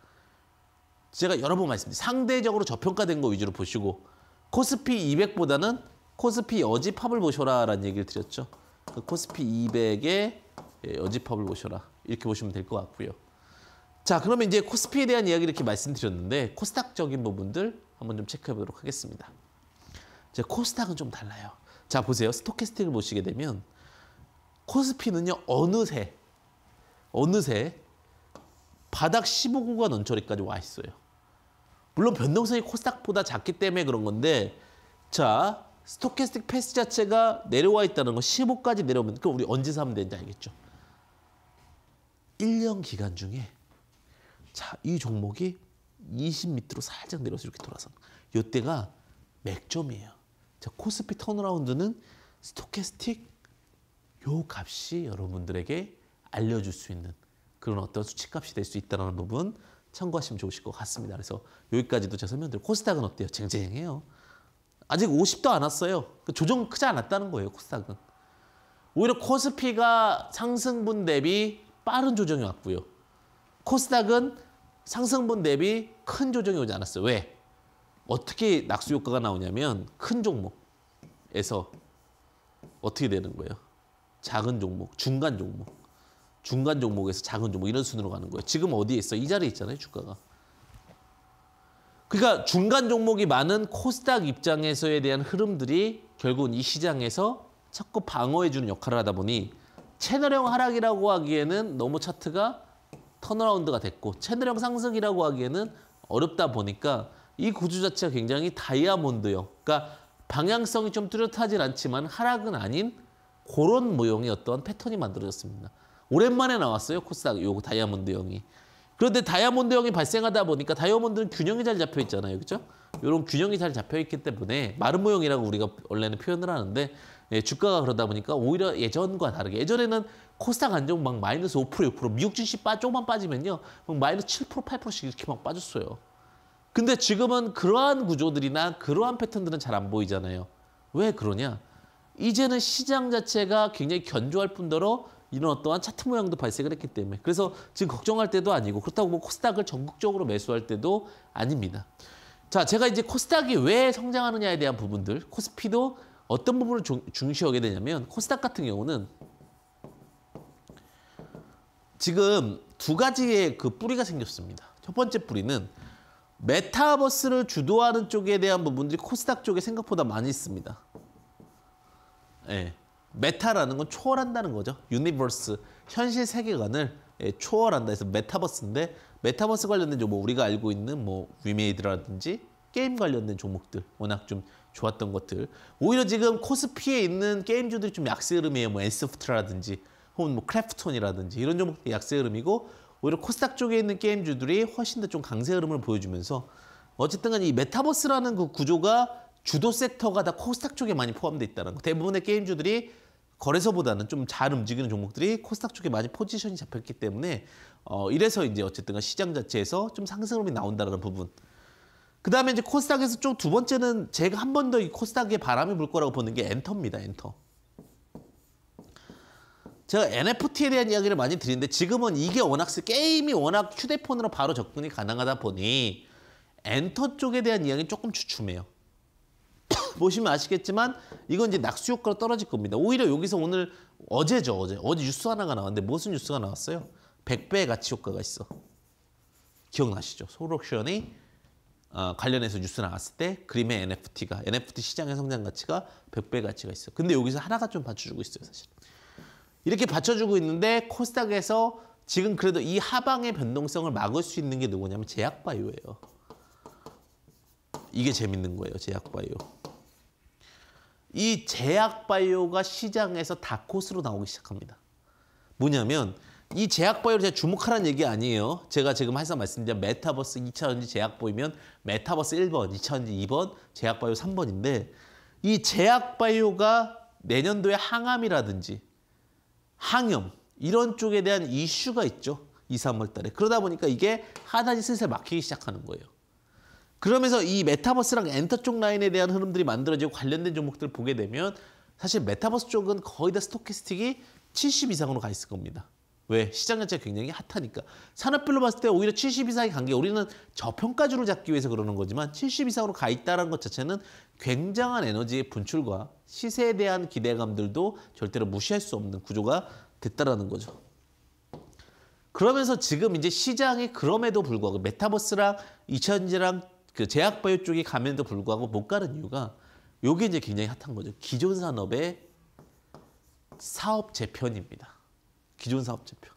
제가 여러 번 말씀드린 상대적으로 저평가된 거 위주로 보시고 코스피 200보다는 코스피 여지팝을 보셔라라는 얘기를 드렸죠. 그 코스피 200의 예, 여지팝을 보셔라. 이렇게 보시면 될 것 같고요. 자, 그러면 이제 코스피에 대한 이야기 를 이렇게 말씀드렸는데 코스닥적인 부분들 한번 좀 체크해 보도록 하겠습니다. 제 코스닥은 좀 달라요. 자, 보세요. 스토캐스틱을 보시게 되면 코스피는요 어느새 어느새 바닥 15구간 언저리까지 와 있어요. 물론 변동성이 코스닥보다 작기 때문에 그런 건데 자 스토캐스틱 패스 자체가 내려와 있다는 거 15까지 내려오면 그럼 우리 언제 사면 되는지 알겠죠? 1년 기간 중에 자이 종목이 20 밑으로 살짝 내려서 이렇게 돌아서 요때가 맥점이에요. 자 코스피 턴어라운드는 스토캐스틱 요 값이 여러분들에게 알려줄 수 있는 그런 어떤 수치값이 될 수 있다는 부분 참고하시면 좋으실 것 같습니다. 그래서 여기까지도 제설명드 코스닥은 어때요? 쟁쟁해요. 아직 50도 안 왔어요. 그 조정 크지 않았다는 거예요. 코스닥은. 오히려 코스피가 상승분 대비 빠른 조정이 왔고요. 코스닥은 상승분 대비 큰 조정이 오지 않았어요. 왜? 어떻게 낙수 효과가 나오냐면 큰 종목에서 어떻게 되는 거예요? 작은 종목, 중간 종목, 중간 종목에서 작은 종목 이런 순으로 가는 거예요. 지금 어디에 있어? 이 자리에 있잖아요, 주가가. 그러니까 중간 종목이 많은 코스닥 입장에서에 대한 흐름들이 결국은 이 시장에서 자꾸 방어해주는 역할을 하다 보니 채널형 하락이라고 하기에는 너무 차트가 턴어라운드가 됐고 채널형 상승이라고 하기에는 어렵다 보니까 이 구조 자체가 굉장히 다이아몬드요. 그러니까 방향성이 좀 뚜렷하진 않지만 하락은 아닌 그런 모형의 어떤 패턴이 만들어졌습니다. 오랜만에 나왔어요. 코스닥 요 다이아몬드형이. 그런데 다이아몬드형이 발생하다 보니까 다이아몬드는 균형이 잘 잡혀 있잖아요. 그렇죠? 이런 균형이 잘 잡혀 있기 때문에 마른 모형이라고 우리가 원래는 표현을 하는데 예, 주가가 그러다 보니까 오히려 예전과 다르게 예전에는 코스닥 안정 막 마이너스 5% 6% 미국 증시 빠 조금만 빠지면요 막 마이너스 7% 8%씩 이렇게 막 빠졌어요. 근데 지금은 그러한 구조들이나 그러한 패턴들은 잘 안 보이잖아요. 왜 그러냐? 이제는 시장 자체가 굉장히 견조할 뿐더러 이런 어떠한 차트 모양도 발생을 했기 때문에 그래서 지금 걱정할 때도 아니고 그렇다고 뭐 코스닥을 전국적으로 매수할 때도 아닙니다. 자, 제가 이제 코스닥이 왜 성장하느냐에 대한 부분들 코스피도 어떤 부분을 중, 중시 하게 되냐면 코스닥 같은 경우는 지금 두 가지의 그 뿌리가 생겼습니다. 첫 번째 뿌리는 메타버스를 주도하는 쪽에 대한 부분들이 코스닥 쪽에 생각보다 많이 있습니다. 예, 메타라는 건 초월한다는 거죠. 유니버스, 현실 세계관을 예, 초월한다 해서 메타버스인데 메타버스 관련된 뭐 우리가 알고 있는 뭐 위메이드라든지 게임 관련된 종목들 워낙 좀 좋았던 것들 오히려 지금 코스피에 있는 게임주들이 좀 약세 흐름이에요. 뭐엔스프트라든지 혹은 뭐 크래프톤이라든지 이런 종목들이 약세 흐름이고 오히려 코스닥 쪽에 있는 게임주들이 훨씬 더 좀 강세 흐름을 보여주면서 어쨌든 간이 메타버스라는 그 구조가 주도 섹터가 다 코스닥 쪽에 많이 포함되어 있다는 거. 대부분의 게임주들이 거래소보다는 좀 잘 움직이는 종목들이 코스닥 쪽에 많이 포지션이 잡혔기 때문에 어 이래서 이제 어쨌든 시장 자체에서 좀 상승음이 나온다라는 부분. 그다음에 이제 코스닥에서 좀두 번째는 제가 한 번 더 이 코스닥에 바람이 불 거라고 보는 게 엔터입니다. 엔터. 제가 NFT에 대한 이야기를 많이 드리는데 지금은 이게 워낙 게임이 워낙 휴대폰으로 바로 접근이 가능하다 보니 엔터 쪽에 대한 이야기는 조금 주춤해요. 보시면 아시겠지만 이건 이제 낙수 효과로 떨어질 겁니다. 오히려 여기서 오늘 어제죠. 어제 어제 뉴스 하나가 나왔는데 무슨 뉴스가 나왔어요? 1 0 0배 가치 효과가 있어. 기억나시죠? 소록션이 어, 관련해서 뉴스 나왔을 때 그림의 NFT가 NFT 시장의 성장 가치가 100배 가치가 있어. 근데 여기서 하나가 좀 받쳐주고 있어요, 사실. 이렇게 받쳐주고 있는데 코스닥에서 지금 그래도 이 하방의 변동성을 막을 수 있는 게 누구냐면 제약바이오예요. 이게 재밌는 거예요, 제약바이오. 이 제약바이오가 시장에서 다코스로 나오기 시작합니다. 뭐냐면 이 제약바이오를 제가 주목하라는 얘기 아니에요. 제가 지금 항상 말씀드린 메타버스 2차전지 제약보이면 메타버스 1번, 2차전지 2번, 제약바이오 3번인데 이 제약바이오가 내년도에 항암이라든지 항염 이런 쪽에 대한 이슈가 있죠. 2, 3월 달에. 그러다 보니까 이게 하단이 슬슬 막히기 시작하는 거예요. 그러면서 이 메타버스랑 엔터 쪽 라인에 대한 흐름들이 만들어지고 관련된 종목들을 보게 되면 사실 메타버스 쪽은 거의 다 스토키스틱이 70 이상으로 가 있을 겁니다. 왜? 시장 자체가 굉장히 핫하니까. 산업별로 봤을 때 오히려 70 이상의 관계, 우리는 저평가주를 잡기 위해서 그러는 거지만 70 이상으로 가 있다는 것 자체는 굉장한 에너지의 분출과 시세에 대한 기대감들도 절대로 무시할 수 없는 구조가 됐다라는 거죠. 그러면서 지금 이제 시장이 그럼에도 불구하고 메타버스랑 이천지랑 그 제약바이오 쪽이 가면도 불구하고 못 가는 이유가 요게 이제 굉장히 핫한 거죠. 기존 산업의 사업 재편입니다. 기존 사업 재편.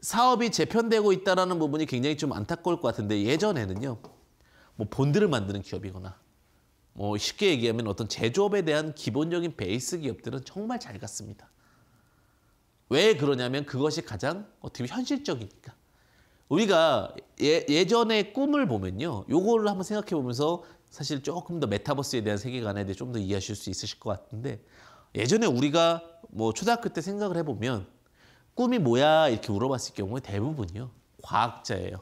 사업이 재편되고 있다는 부분이 굉장히 좀 안타까울 것 같은데 예전에는요. 뭐 본드를 만드는 기업이거나 뭐 쉽게 얘기하면 어떤 제조업에 대한 기본적인 베이스 기업들은 정말 잘 갔습니다. 왜 그러냐면 그것이 가장 어떻게 현실적이니까. 우리가 예, 예전의 꿈을 보면요. 요거를 한번 생각해 보면서 사실 조금 더 메타버스에 대한 세계관에 대해 좀 더 이해하실 수 있으실 것 같은데 예전에 우리가 뭐 초등학교 때 생각을 해보면 꿈이 뭐야 이렇게 물어봤을 경우에 대부분이요. 과학자예요.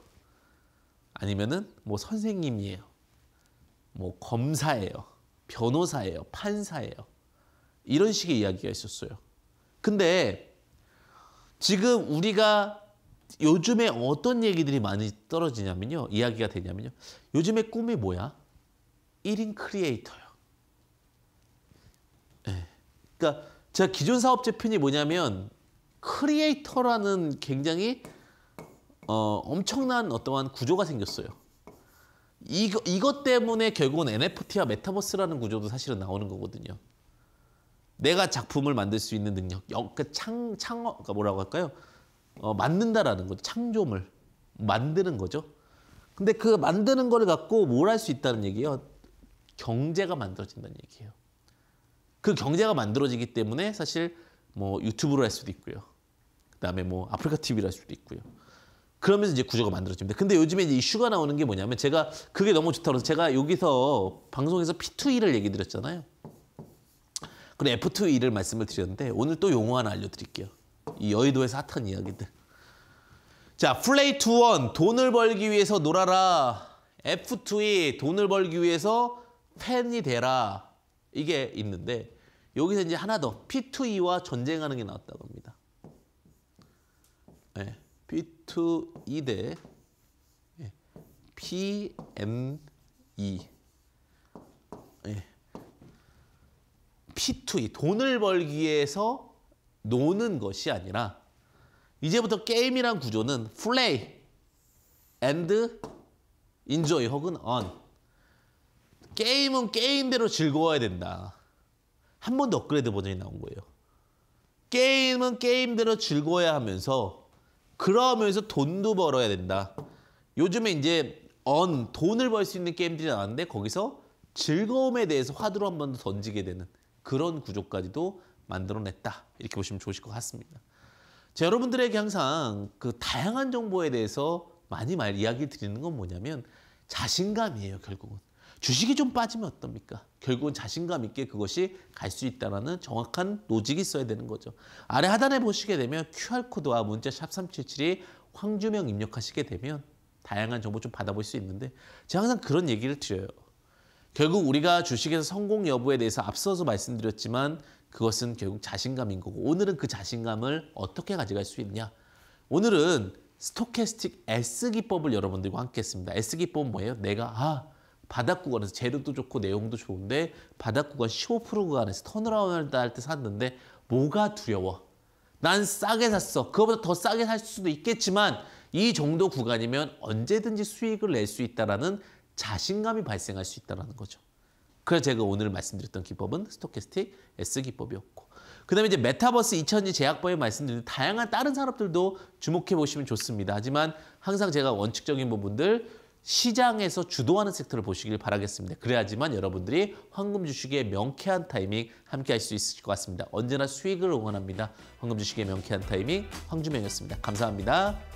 아니면은 뭐 선생님이에요. 뭐 검사예요. 변호사예요. 판사예요. 이런 식의 이야기가 있었어요. 근데 지금 우리가 요즘에 어떤 얘기들이 많이 떨어지냐면요. 이야기가 되냐면요. 요즘에 꿈이 뭐야? 1인 크리에이터요. 네. 그러니까 제가 기존 사업체 편이 뭐냐면 크리에이터라는 굉장히 어, 엄청난 어떠한 구조가 생겼어요. 이거, 이것 때문에 결국은 NFT와 메타버스라는 구조도 사실은 나오는 거거든요. 내가 작품을 만들 수 있는 능력, 그 창, 창, 그러니까 뭐라고 할까요? 어, 만든다라는 거죠. 창조물. 만드는 거죠. 근데 그 만드는 걸 갖고 뭘 할 수 있다는 얘기예요? 경제가 만들어진다는 얘기예요. 그 경제가 만들어지기 때문에 사실 뭐 유튜브로 할 수도 있고요. 그다음에 뭐 아프리카 TV로 할 수도 있고요. 그러면서 이제 구조가 만들어집니다. 근데 요즘에 이제 이슈가 나오는 게 뭐냐면 제가 그게 너무 좋다 고해서 제가 여기서 방송에서 P2E를 얘기 드렸잖아요. 그리고 F2E를 말씀을 드렸는데 오늘 또 용어 하나 알려드릴게요. 이여의도에서 핫한 이야기들. 자, 플레이 투원 돈을 벌기 위해서 놀아라. F2이 돈을 벌기 위해서 팬이 되라. 이게 있는데 여기서 이제 하나 더 P2E와 전쟁하는 게 나왔다고 합니다. 네, P2E 대 PME 네. P2E e, 돈을 벌기 위해서 노는 것이 아니라 이제부터 게임이란 구조는 플레이 앤드 인조 n j o y 혹은 o 게임은 게임대로 즐거워야 된다. 한 번 더 업그레이드 버전이 나온 거예요. 게임은 게임대로 즐거워야 하면서 그러면서 돈도 벌어야 된다. 요즘에 이제 언 돈을 벌 수 있는 게임들이 나왔는데 거기서 즐거움에 대해서 화두로 한 번 더 던지게 되는 그런 구조까지도 만들어냈다. 이렇게 보시면 좋으실 것 같습니다. 제 여러분들에게 항상 그 다양한 정보에 대해서 많이 말이야기 드리는 건 뭐냐면 자신감이에요, 결국은. 주식이 좀 빠지면 어떻습니까? 결국은 자신감 있게 그것이 갈 수있다는 정확한 로직이 있어야 되는 거죠. 아래 하단에 보시게 되면 QR코드와 문자 샵3 7 7이 황주명 입력하시게 되면 다양한 정보 좀 받아볼 수 있는데 제가 항상 그런 얘기를 드려요. 결국 우리가 주식에서 성공 여부에 대해서 앞서서 말씀드렸지만 그것은 결국 자신감인 거고 오늘은 그 자신감을 어떻게 가져갈 수 있냐? 오늘은 스토캐스틱 S기법을 여러분들과 함께 했습니다. S기법은 뭐예요? 내가 아 바닥 구간에서 재료도 좋고 내용도 좋은데 바닥 구간 15% 구간에서 턴어라운드 할때 샀는데 뭐가 두려워? 난 싸게 샀어. 그거보다 더 싸게 살 수도 있겠지만 이 정도 구간이면 언제든지 수익을 낼 수 있다라는 자신감이 발생할 수있다는 거죠. 그래서 제가 오늘 말씀드렸던 기법은 스토캐스틱 S 기법이었고 그다음에 이제 메타버스 2000년 제약법에 말씀드린 다양한 다른 산업들도 주목해 보시면 좋습니다. 하지만 항상 제가 원칙적인 부분들 시장에서 주도하는 섹터를 보시길 바라겠습니다. 그래야지만 여러분들이 황금 주식의 명쾌한 타이밍 함께 할 수 있을 것 같습니다. 언제나 수익을 응원합니다. 황금 주식의 명쾌한 타이밍 황주명이었습니다. 감사합니다.